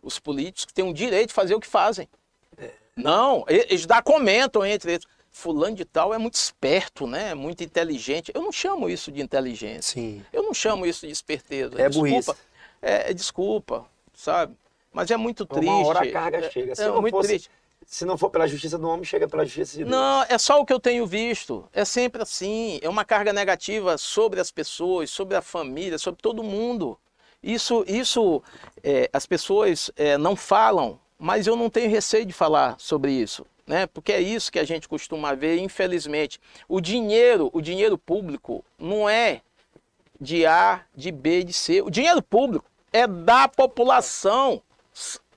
os políticos têm o direito de fazer o que fazem. É. Não, eles dá comentam entre eles fulano de tal é muito esperto, né? Muito inteligente. Eu não chamo isso de inteligência. Sim. Eu não chamo isso de esperteza. É desculpa. É, é, desculpa, sabe? Mas é muito triste. Uma hora a carga é, chega. É se é muito fosse, triste. Se não for pela justiça do homem, chega pela justiça de Deus. Não, é só o que eu tenho visto. É sempre assim. É uma carga negativa sobre as pessoas, sobre a família, sobre todo mundo. Isso, isso é, as pessoas é, não falam, mas eu não tenho receio de falar sobre isso né? Porque é isso que a gente costuma ver, infelizmente. O dinheiro, o dinheiro público não é de A, de B, de C. O dinheiro público é da população.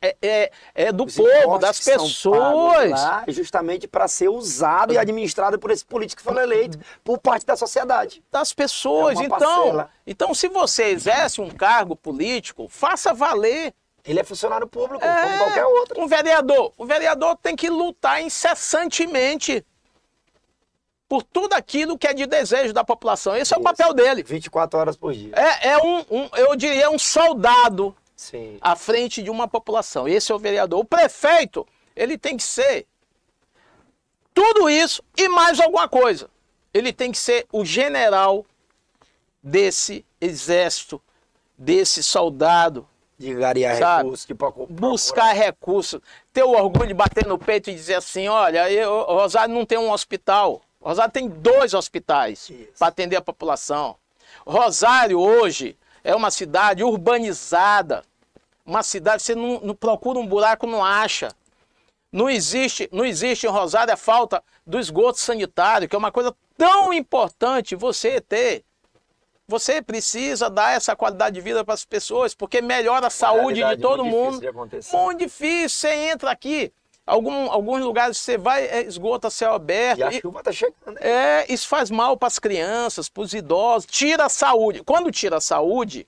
É, é, é do Os povo, das pessoas. Lá, justamente para ser usado e hum. administrado por esse político que foi eleito, hum. por parte da sociedade. Das pessoas. É então, então, se você exerce um cargo político, faça valer ele é funcionário público, é, como qualquer outro. Um vereador. O vereador tem que lutar incessantemente por tudo aquilo que é de desejo da população. Esse Isso. é o papel dele. 24 horas por dia. É, é um, um, eu diria, um soldado Sim. à frente de uma população. Esse é o vereador. O prefeito, ele tem que ser tudo isso e mais alguma coisa. Ele tem que ser o general desse exército, desse soldado, de garear recursos. Tipo, procurar. buscar recursos. Ter o orgulho de bater no peito e dizer assim, olha, eu, Rosário não tem um hospital. Rosário tem dois hospitais para atender a população. Rosário hoje é uma cidade urbanizada. Uma cidade, você não, não procura um buraco, não acha. Não existe, não existe em Rosário a falta do esgoto sanitário, que é uma coisa tão importante você ter você precisa dar essa qualidade de vida para as pessoas, porque melhora a saúde de todo é muito mundo. Difícil de muito difícil. Você entra aqui, Algum, alguns lugares você vai, é, esgoto céu aberto. E a e, chuva está chegando. É, isso faz mal para as crianças, para os idosos, tira a saúde. Quando tira a saúde,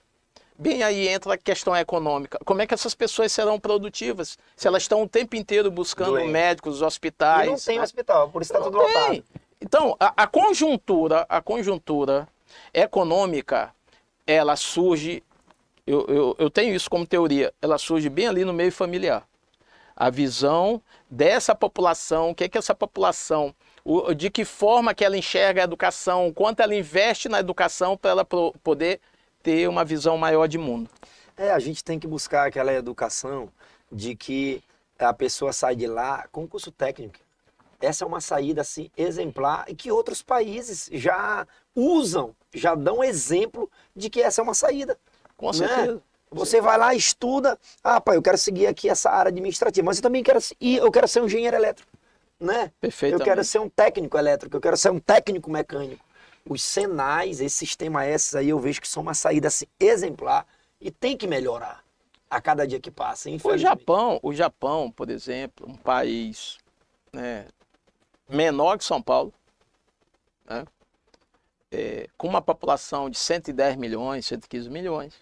bem aí entra a questão econômica. Como é que essas pessoas serão produtivas se elas estão o tempo inteiro buscando Doente. médicos, hospitais? E não tem né? hospital, por isso está tudo lotado. Então, a, a conjuntura, a conjuntura econômica, ela surge, eu, eu, eu tenho isso como teoria, ela surge bem ali no meio familiar. A visão dessa população, o que é que essa população de que forma que ela enxerga a educação, quanto ela investe na educação para ela poder ter uma visão maior de mundo. É, a gente tem que buscar aquela educação de que a pessoa sai de lá com curso técnico. Essa é uma saída assim exemplar e que outros países já usam já dão exemplo de que essa é uma saída. Com né? certeza. Você vai lá, estuda. Ah, pai, eu quero seguir aqui essa área administrativa, mas eu também quero ir, eu quero ser um engenheiro elétrico, né? Perfeito. Eu quero ser um técnico elétrico, eu quero ser um técnico mecânico. Os Senais, esse sistema S aí, eu vejo que são uma saída assim, exemplar e tem que melhorar a cada dia que passa. O Japão, o Japão, por exemplo, um país né, menor que São Paulo, né? é, com uma população de 110 milhões, 115 milhões,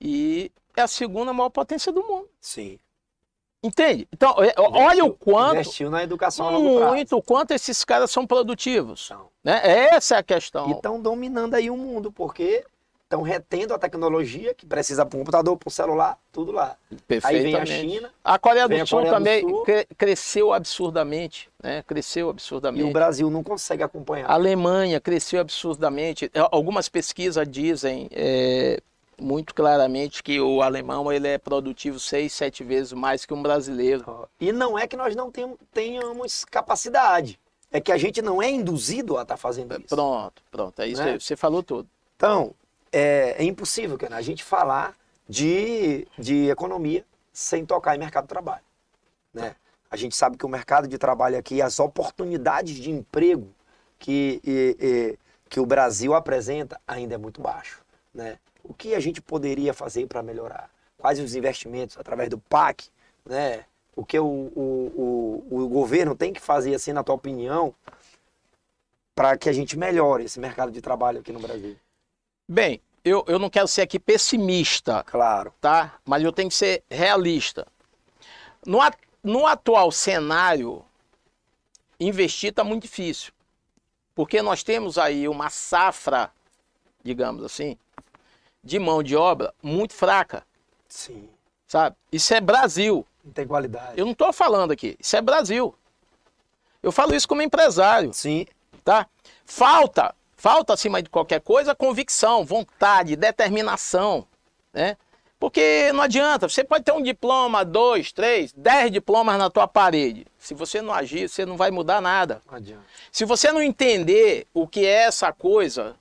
e é a segunda maior potência do mundo. Sim. Entende? Então, é, investiu, olha o quanto. Investiu na educação a longo prazo. Muito, o quanto esses caras são produtivos. Então, né? Essa é a questão. E estão dominando aí o mundo, porque estão retendo a tecnologia que precisa para o computador, para o celular, tudo lá. Aí vem a China. A Coreia do a Sul também do Sul. cresceu absurdamente, né? Cresceu absurdamente. E o Brasil não consegue acompanhar. A Alemanha cresceu absurdamente. É, algumas pesquisas dizem é, muito claramente que o alemão ele é produtivo seis, sete vezes mais que um brasileiro. E não é que nós não tenhamos capacidade. É que a gente não é induzido a estar tá fazendo é, isso. Pronto, pronto. É isso né? Você falou tudo. Então, é, é impossível, cara, a gente falar de, de economia sem tocar em mercado de trabalho. Né? A gente sabe que o mercado de trabalho aqui, as oportunidades de emprego que, e, e, que o Brasil apresenta ainda é muito baixo. Né? O que a gente poderia fazer para melhorar? Quais os investimentos através do PAC? Né? O que o, o, o, o governo tem que fazer, assim, na tua opinião, para que a gente melhore esse mercado de trabalho aqui no Brasil? Bem, eu, eu não quero ser aqui pessimista. Claro. Tá? Mas eu tenho que ser realista. No, no atual cenário, investir está muito difícil. Porque nós temos aí uma safra, digamos assim, de mão de obra muito fraca. Sim. Sabe? Isso é Brasil. Não tem qualidade. Eu não estou falando aqui. Isso é Brasil. Eu falo isso como empresário. Sim. Tá? Falta Falta, acima de qualquer coisa, convicção, vontade, determinação. Né? Porque não adianta, você pode ter um diploma, dois, três, dez diplomas na tua parede. Se você não agir, você não vai mudar nada. Não adianta. Se você não entender o que é essa coisa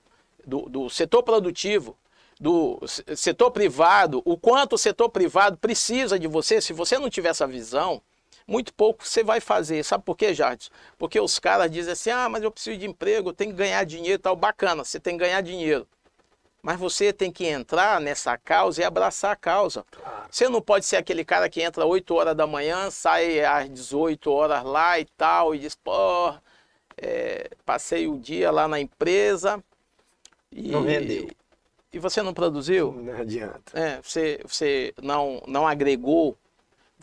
do, do setor produtivo, do setor privado, o quanto o setor privado precisa de você, se você não tiver essa visão, muito pouco você vai fazer. Sabe por quê, Jardim? Porque os caras dizem assim: ah, mas eu preciso de emprego, eu tenho que ganhar dinheiro tal. Bacana, você tem que ganhar dinheiro. Mas você tem que entrar nessa causa e abraçar a causa. Você não pode ser aquele cara que entra 8 horas da manhã, sai às 18 horas lá e tal, e diz, pô, é, passei o dia lá na empresa. E, não rendeu. E você não produziu? Não adianta. É, você, você não, não agregou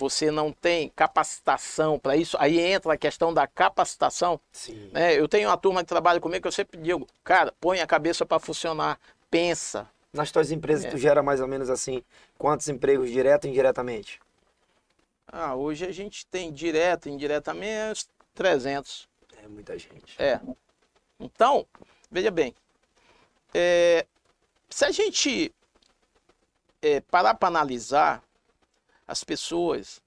você não tem capacitação para isso, aí entra a questão da capacitação. Né? Eu tenho uma turma que trabalha comigo que eu sempre digo, cara, põe a cabeça para funcionar, pensa. Nas tuas empresas, é. tu gera mais ou menos assim, quantos empregos, direto e indiretamente? Ah, hoje a gente tem direto e indiretamente 300. É muita gente. É. Então, veja bem, é, se a gente é, parar para analisar, as pessoas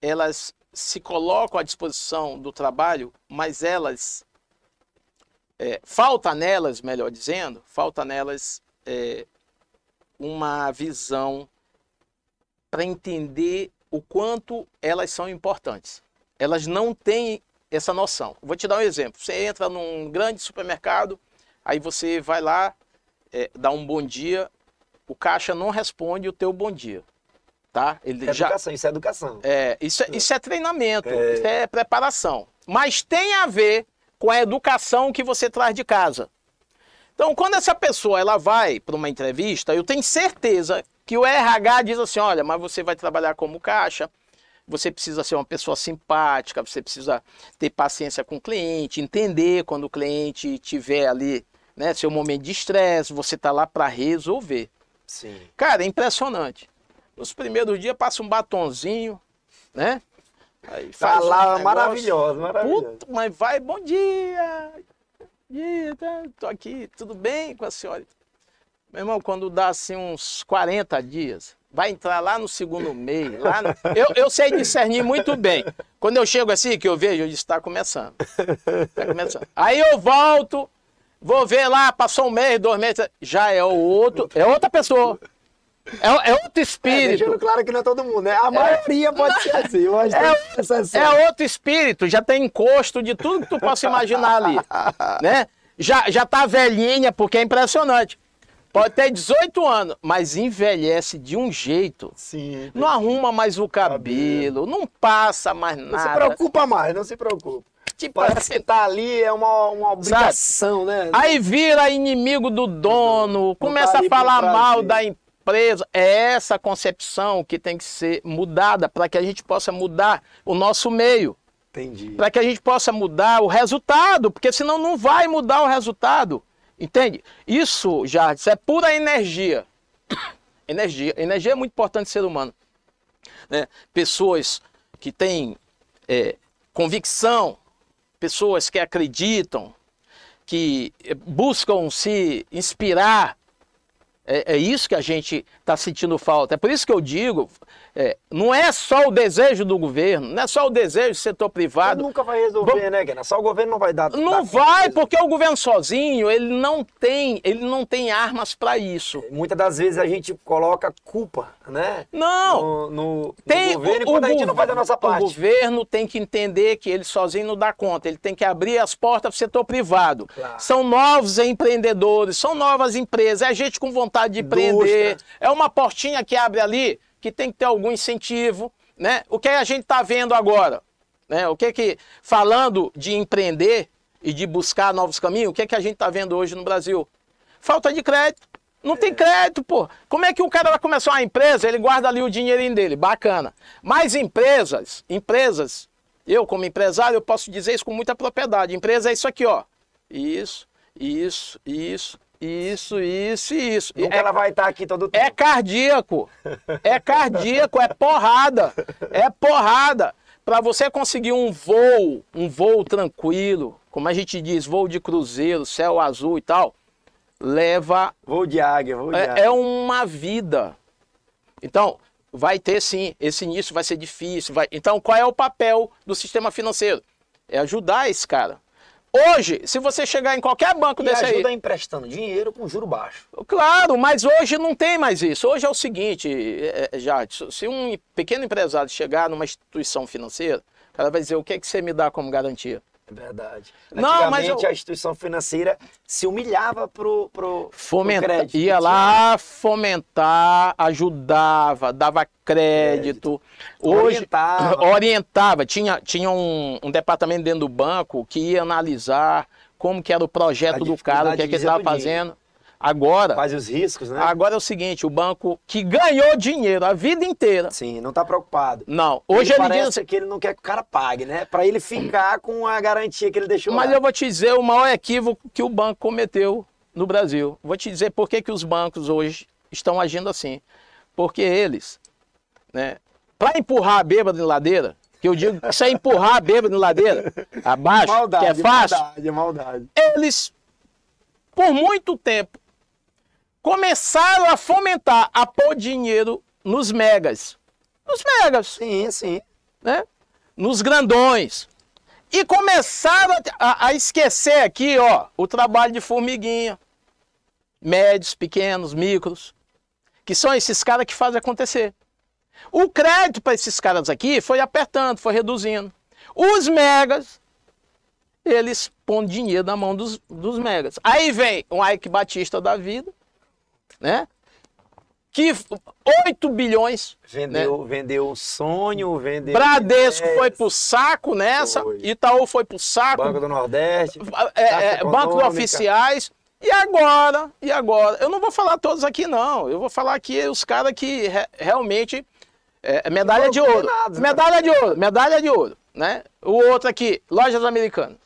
elas se colocam à disposição do trabalho, mas elas é, falta nelas, melhor dizendo, falta nelas é, uma visão para entender o quanto elas são importantes. Elas não têm essa noção. Vou te dar um exemplo. Você entra num grande supermercado, aí você vai lá, é, dá um bom dia, o caixa não responde o teu bom dia tá? Ele é já... educação, isso é educação. É, isso, é, isso é treinamento, é... isso é preparação. Mas tem a ver com a educação que você traz de casa. Então, quando essa pessoa ela vai para uma entrevista, eu tenho certeza que o RH diz assim: olha, mas você vai trabalhar como caixa, você precisa ser uma pessoa simpática, você precisa ter paciência com o cliente, entender quando o cliente tiver ali né, seu momento de estresse, você está lá para resolver. Sim. Cara, é impressionante. Nos primeiros dias passa um batonzinho, né? Aí tá faz Palavra um maravilhosa, maravilhosa. Puta, mas vai, bom dia! Bom dia, tá? tô aqui, tudo bem com a senhora? Meu irmão, quando dá assim uns 40 dias, vai entrar lá no segundo mês. Lá no... (laughs) eu, eu sei discernir muito bem. Quando eu chego assim, que eu vejo, eu disse, está começando. começando. Aí eu volto, vou ver lá, passou um mês, dois meses, já é outro, é outra pessoa. É, é outro espírito. É, claro que não é todo mundo, né? A é. maioria é, pode ser assim, é, assim. é outro espírito, já tem encosto de tudo que tu possa imaginar ali, (laughs) né? Já, já tá velhinha, porque é impressionante. Pode ter 18 anos, mas envelhece de um jeito. Sim. Não arruma mais o cabelo, não passa mais nada. Não se preocupa mais, não se preocupa. Tipo, Parece assim. tá ali, é uma, uma obrigação, Sabe? né? Aí vira inimigo do dono, não começa tá a falar mal da empresa empresa. É essa concepção que tem que ser mudada para que a gente possa mudar o nosso meio. Entendi. Para que a gente possa mudar o resultado, porque senão não vai mudar o resultado. Entende? Isso, Jardim, é pura energia. (coughs) Energia. Energia é muito importante ser humano. Né? Pessoas que têm é, convicção, pessoas que acreditam, que buscam se inspirar é, é isso que a gente está sentindo falta. É por isso que eu digo, é, não é só o desejo do governo, não é só o desejo do setor privado. Ele nunca vai resolver, Bom, né, Guilherme? Só o governo não vai dar. Não dar vai, porque o governo sozinho ele não tem, ele não tem armas para isso. Muitas das vezes a gente coloca culpa, né? Não. No, no, tem, no governo, o, quando a gente não faz a nossa parte. O governo tem que entender que ele sozinho não dá conta. Ele tem que abrir as portas para o setor privado. Claro. São novos empreendedores, são novas empresas, é gente com vontade de empreender. É uma portinha que abre ali que tem que ter algum incentivo, né? O que é a gente está vendo agora, né? O que é que falando de empreender e de buscar novos caminhos, o que é que a gente está vendo hoje no Brasil? Falta de crédito. Não tem crédito, pô. Como é que o cara vai começar uma empresa? Ele guarda ali o dinheirinho dele, bacana. Mas empresas, empresas, eu como empresário, eu posso dizer isso com muita propriedade. Empresa é isso aqui, ó. Isso, isso, isso. Isso, isso e isso. Nunca é, ela vai estar tá aqui todo é tempo. É cardíaco. É cardíaco, é porrada. É porrada. Para você conseguir um voo, um voo tranquilo, como a gente diz, voo de cruzeiro, céu azul e tal, leva. Voo de águia, voo de é, águia. É uma vida. Então, vai ter sim, esse início vai ser difícil. Vai... Então, qual é o papel do sistema financeiro? É ajudar esse cara. Hoje, se você chegar em qualquer banco e desse ajuda aí... ajuda emprestando dinheiro com juro baixo. Claro, mas hoje não tem mais isso. Hoje é o seguinte, eh, já se um pequeno empresário chegar numa instituição financeira, o cara vai dizer, o que, é que você me dá como garantia? Verdade. Não, mas eu... a instituição financeira se humilhava pro, pro, Fomenta... pro crédito. Ia lá fomentar, ajudava, dava crédito. crédito. Hoje, orientava. (coughs) orientava. Tinha, tinha um, um departamento dentro do banco que ia analisar como que era o projeto do cara, o que, é que ele estava fazendo. Agora. Faz os riscos, né? Agora é o seguinte: o banco que ganhou dinheiro a vida inteira. Sim, não está preocupado. Não. Hoje ele, ele parece diz... Assim que ele não quer que o cara pague, né? Para ele ficar com a garantia que ele deixou. Mas lá. eu vou te dizer o maior equívoco que o banco cometeu no Brasil. Vou te dizer por que, que os bancos hoje estão agindo assim. Porque eles, né, para empurrar a bêbada em ladeira, que eu digo isso é empurrar a bêbada em ladeira, abaixo, (laughs) maldade, que é fácil, maldade, maldade. eles, por muito tempo, começaram a fomentar, a pôr dinheiro nos megas. Nos megas. Sim, sim. Né? Nos grandões. E começaram a, a esquecer aqui, ó, o trabalho de formiguinha. Médios, pequenos, micros. Que são esses caras que fazem acontecer. O crédito para esses caras aqui foi apertando, foi reduzindo. Os megas, eles põem dinheiro na mão dos, dos megas. Aí vem o Ike Batista da vida, né? Que 8 bilhões. Vendeu, né? vendeu o sonho, vendeu. Bradesco foi pro saco nessa, foi. Itaú foi pro saco. Banco do Nordeste. É, é, banco de Oficiais. E agora, e agora? Eu não vou falar todos aqui, não. Eu vou falar aqui os caras que re realmente. É, é medalha de ouro. Nada, medalha né? de ouro, medalha de ouro, né? O outro aqui, lojas americanas.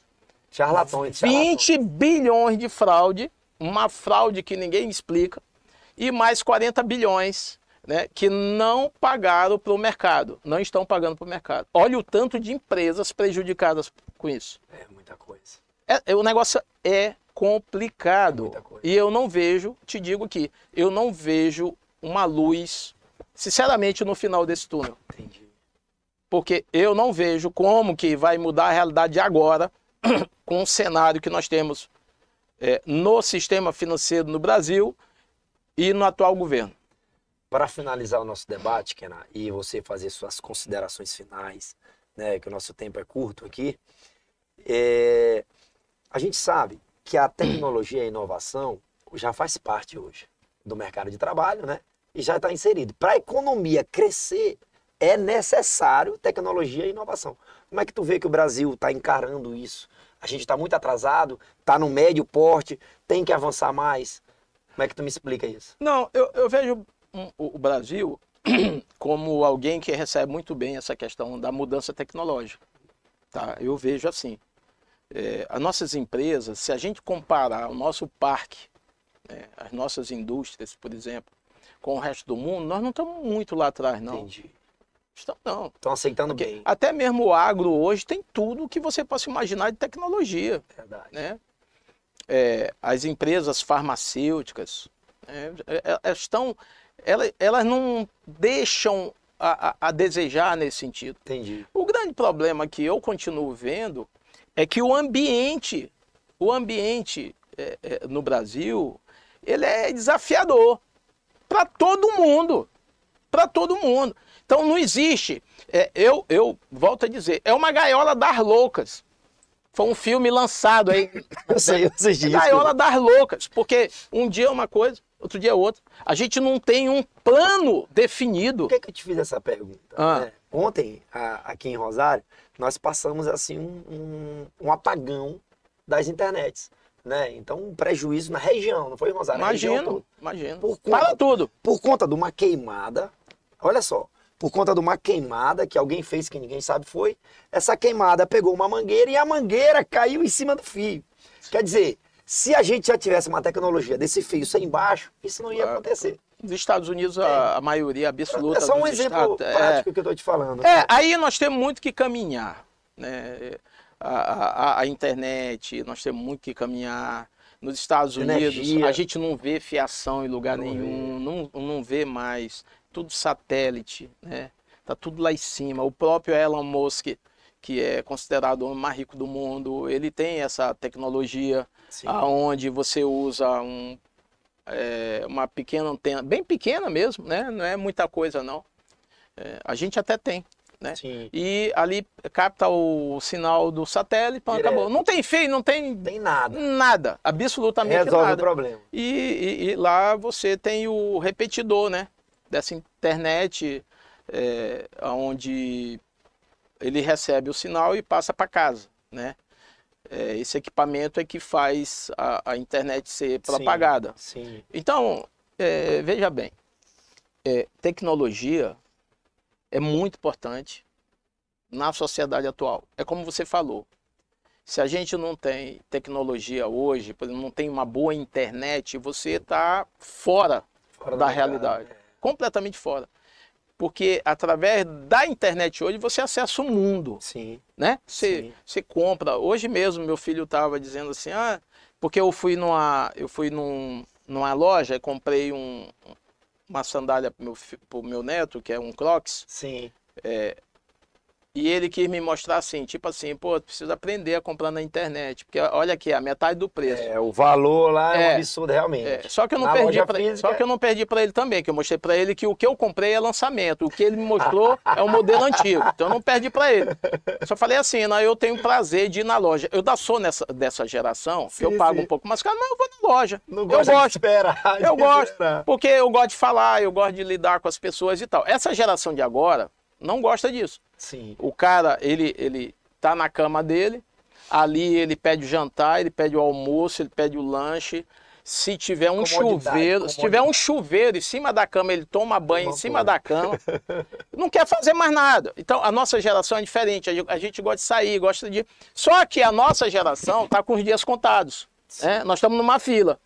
Charlatões, 20 bilhões de fraude, uma fraude que ninguém explica, e mais 40 bilhões né, que não pagaram para o mercado, não estão pagando para o mercado. Olha o tanto de empresas prejudicadas com isso. É muita coisa. É, é o negócio é complicado. É e eu não vejo, te digo aqui, eu não vejo uma luz, sinceramente, no final desse túnel. Entendi. Porque eu não vejo como que vai mudar a realidade agora (clears throat) com o cenário que nós temos é, no sistema financeiro no Brasil e no atual governo. Para finalizar o nosso debate, Kena, e você fazer suas considerações finais, né, que o nosso tempo é curto aqui, é... a gente sabe que a tecnologia e a inovação já faz parte hoje do mercado de trabalho, né? E já está inserido. Para a economia crescer, é necessário tecnologia e inovação. Como é que tu vê que o Brasil está encarando isso? A gente está muito atrasado, está no médio porte, tem que avançar mais. Como é que tu me explica isso? Não, eu, eu vejo o Brasil (clears throat) como alguém que recebe muito bem essa questão da mudança tecnológica. Tá? Eu vejo assim. É, as nossas empresas, se a gente comparar o nosso parque, né, as nossas indústrias, por exemplo, com o resto do mundo, nós não estamos muito lá atrás, não. Entendi. Estão, não. Estão aceitando Porque bem. Até mesmo o agro hoje tem tudo o que você possa imaginar de tecnologia. Verdade. Né? é, as empresas farmacêuticas né, é, é estão elas, elas não deixam a, a, a, desejar nesse sentido. Entendi. O grande problema que eu continuo vendo é que o ambiente, o ambiente é, é, no Brasil, ele é desafiador para todo mundo, para todo mundo. Então não existe. É, eu, eu volto a dizer, é uma gaiola das loucas. Foi um filme lançado aí. (laughs) eu sei, eu sei disso. Gaiola das loucas, porque um dia é uma coisa, outro dia é outra. A gente não tem um plano definido. Por que, que eu te fiz essa pergunta? Ah. É, ontem, a, aqui em Rosário, nós passamos assim um, um, um apagão das internets. Né? Então, um prejuízo na região, não foi, em Rosário? Imagino, imagino. Por conta, Para tudo. Por conta de uma queimada, olha só, por conta de uma queimada que alguém fez que ninguém sabe foi. Essa queimada pegou uma mangueira e a mangueira caiu em cima do fio. Quer dizer, se a gente já tivesse uma tecnologia desse fio sem embaixo, isso não ia acontecer. Nos Estados Unidos, é. a, maioria absoluta. É só um exemplo estados, é. prático é, que eu estou te falando. É, né? aí nós temos muito que caminhar. Né? A, a, a internet, nós temos muito que caminhar. Nos Estados Unidos, a gente não vê fiação em lugar não nenhum, Não, não vê mais tudo satélite, né? Tá tudo lá em cima. O próprio Elon Musk, que é considerado o mais rico do mundo, ele tem essa tecnologia Sim. aonde você usa um, é, uma pequena antena, bem pequena mesmo, né? Não é muita coisa não. É, a gente até tem, né? Sim. E ali capta o sinal do satélite, pô, acabou. Não tem feio, não tem, tem nada. Nada, absolutamente Resolve nada. Resolve o problema. E, e, e, lá você tem o repetidor, né? dessa internet é, onde ele recebe o sinal e passa para casa, né? É, esse equipamento é que faz a, a internet ser propagada. Sim, sim. Então, é, veja bem, é, tecnologia é muito importante na sociedade atual. É como você falou. Se a gente não tem tecnologia hoje, não tem uma boa internet, você está fora, fora, da, da realidade. É completamente fora. Porque através da internet hoje você acessa o mundo. Sim. Né? Você, Sim. você compra. Hoje mesmo meu filho estava dizendo assim, ah, porque eu fui numa, eu fui num, numa loja e comprei um, uma sandália para o meu, meu neto, que é um Crocs. Sim. É, e ele quis me mostrar assim, tipo assim, pô, precisa aprender a comprar na internet, porque olha aqui, a metade do preço. É, o valor lá é, é um absurdo realmente. É. Só que eu não perdi para física... só que eu não perdi para ele também, que eu mostrei para ele que o que eu comprei é lançamento, o que ele me mostrou é o um modelo (laughs) antigo. Então eu não perdi para ele. Só falei assim, não, eu tenho prazer de ir na loja. Eu da sou nessa dessa geração, sim, que eu pago sim. um pouco mais caro, mas eu vou na loja. Não eu gosto. esperar, eu gosto, porque eu gosto de falar, eu gosto de lidar com as pessoas e tal. Essa geração de agora não gosta disso. Sim. O cara, ele, ele tá na cama dele, ali ele pede o jantar, ele pede o almoço, ele pede o lanche. Se tiver um chuveiro, comodidade. se tiver um chuveiro em cima da cama, ele toma banho em cima da cama. (laughs) não quer fazer mais nada. Então, a nossa geração é diferente. A gente gosta de sair, gosta de. Só que a nossa geração tá com os dias contados. É, nós estamos numa fila.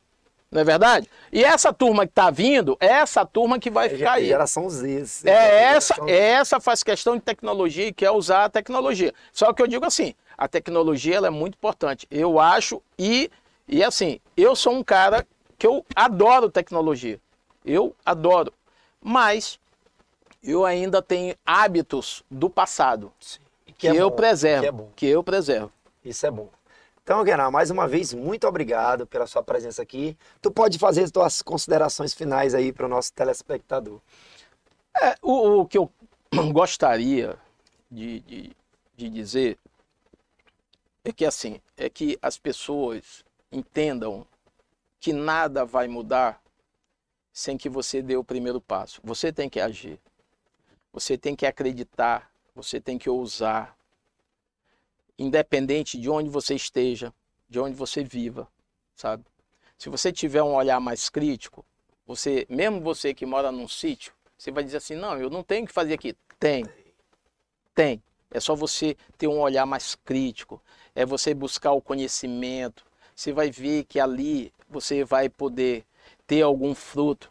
Não é verdade? E essa turma que está vindo, é essa turma que vai é ficar aí. Geração Z. É, é, essa, geração... É essa faz questão de tecnologia e quer usar a tecnologia. Só que eu digo assim, a tecnologia ela é muito importante. Eu acho e, e assim, eu sou um cara que eu adoro tecnologia. Eu adoro. Mas eu ainda tenho hábitos do passado Sim. que, que é eu bom. preservo. Que, é que eu preservo. Isso é bom. Então, Guiana, mais uma vez, muito obrigado pela sua presença aqui. Tu pode fazer as tuas considerações finais aí para o nosso telespectador. É, o, o, que eu (clears throat) gostaria de, de, de dizer é que assim, é que as pessoas entendam que nada vai mudar sem que você dê o primeiro passo. Você tem que agir. Você tem que acreditar, você tem que ousar, independente de onde você esteja, de onde você viva, sabe? Se você tiver um olhar mais crítico, você, mesmo você que mora num sítio, você vai dizer assim: "Não, eu não tenho o que fazer aqui". Tem. Tem. É só você ter um olhar mais crítico, é você buscar o conhecimento. Você vai ver que ali você vai poder ter algum fruto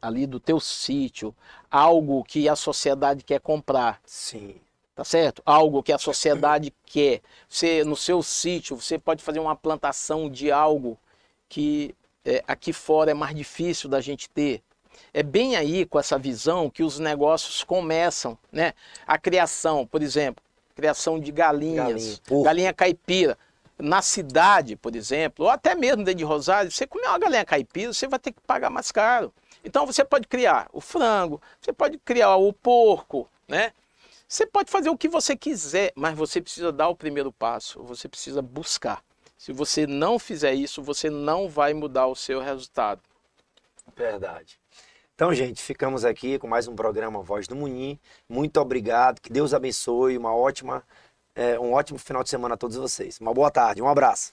ali do teu sítio, algo que a sociedade quer comprar. Sim tá certo? Algo que a sociedade (laughs) quer. Você, no seu sítio, você pode fazer uma plantação de algo que é, aqui fora é mais difícil da gente ter. É bem aí com essa visão que os negócios começam, né? A criação, por exemplo, criação de galinhas, galinha, galinha caipira. Na cidade, por exemplo, ou até mesmo dentro de Rosário, você comer uma galinha caipira, você vai ter que pagar mais caro. Então você pode criar o frango, você pode criar o porco, né? Você pode fazer o que você quiser, mas você precisa dar o primeiro passo, você precisa buscar. Se você não fizer isso, você não vai mudar o seu resultado. Verdade. Então, gente, ficamos aqui com mais um programa Voz do Munim. Muito obrigado, que Deus abençoe, uma ótima, é, um ótimo final de semana a todos vocês. Uma boa tarde, um abraço.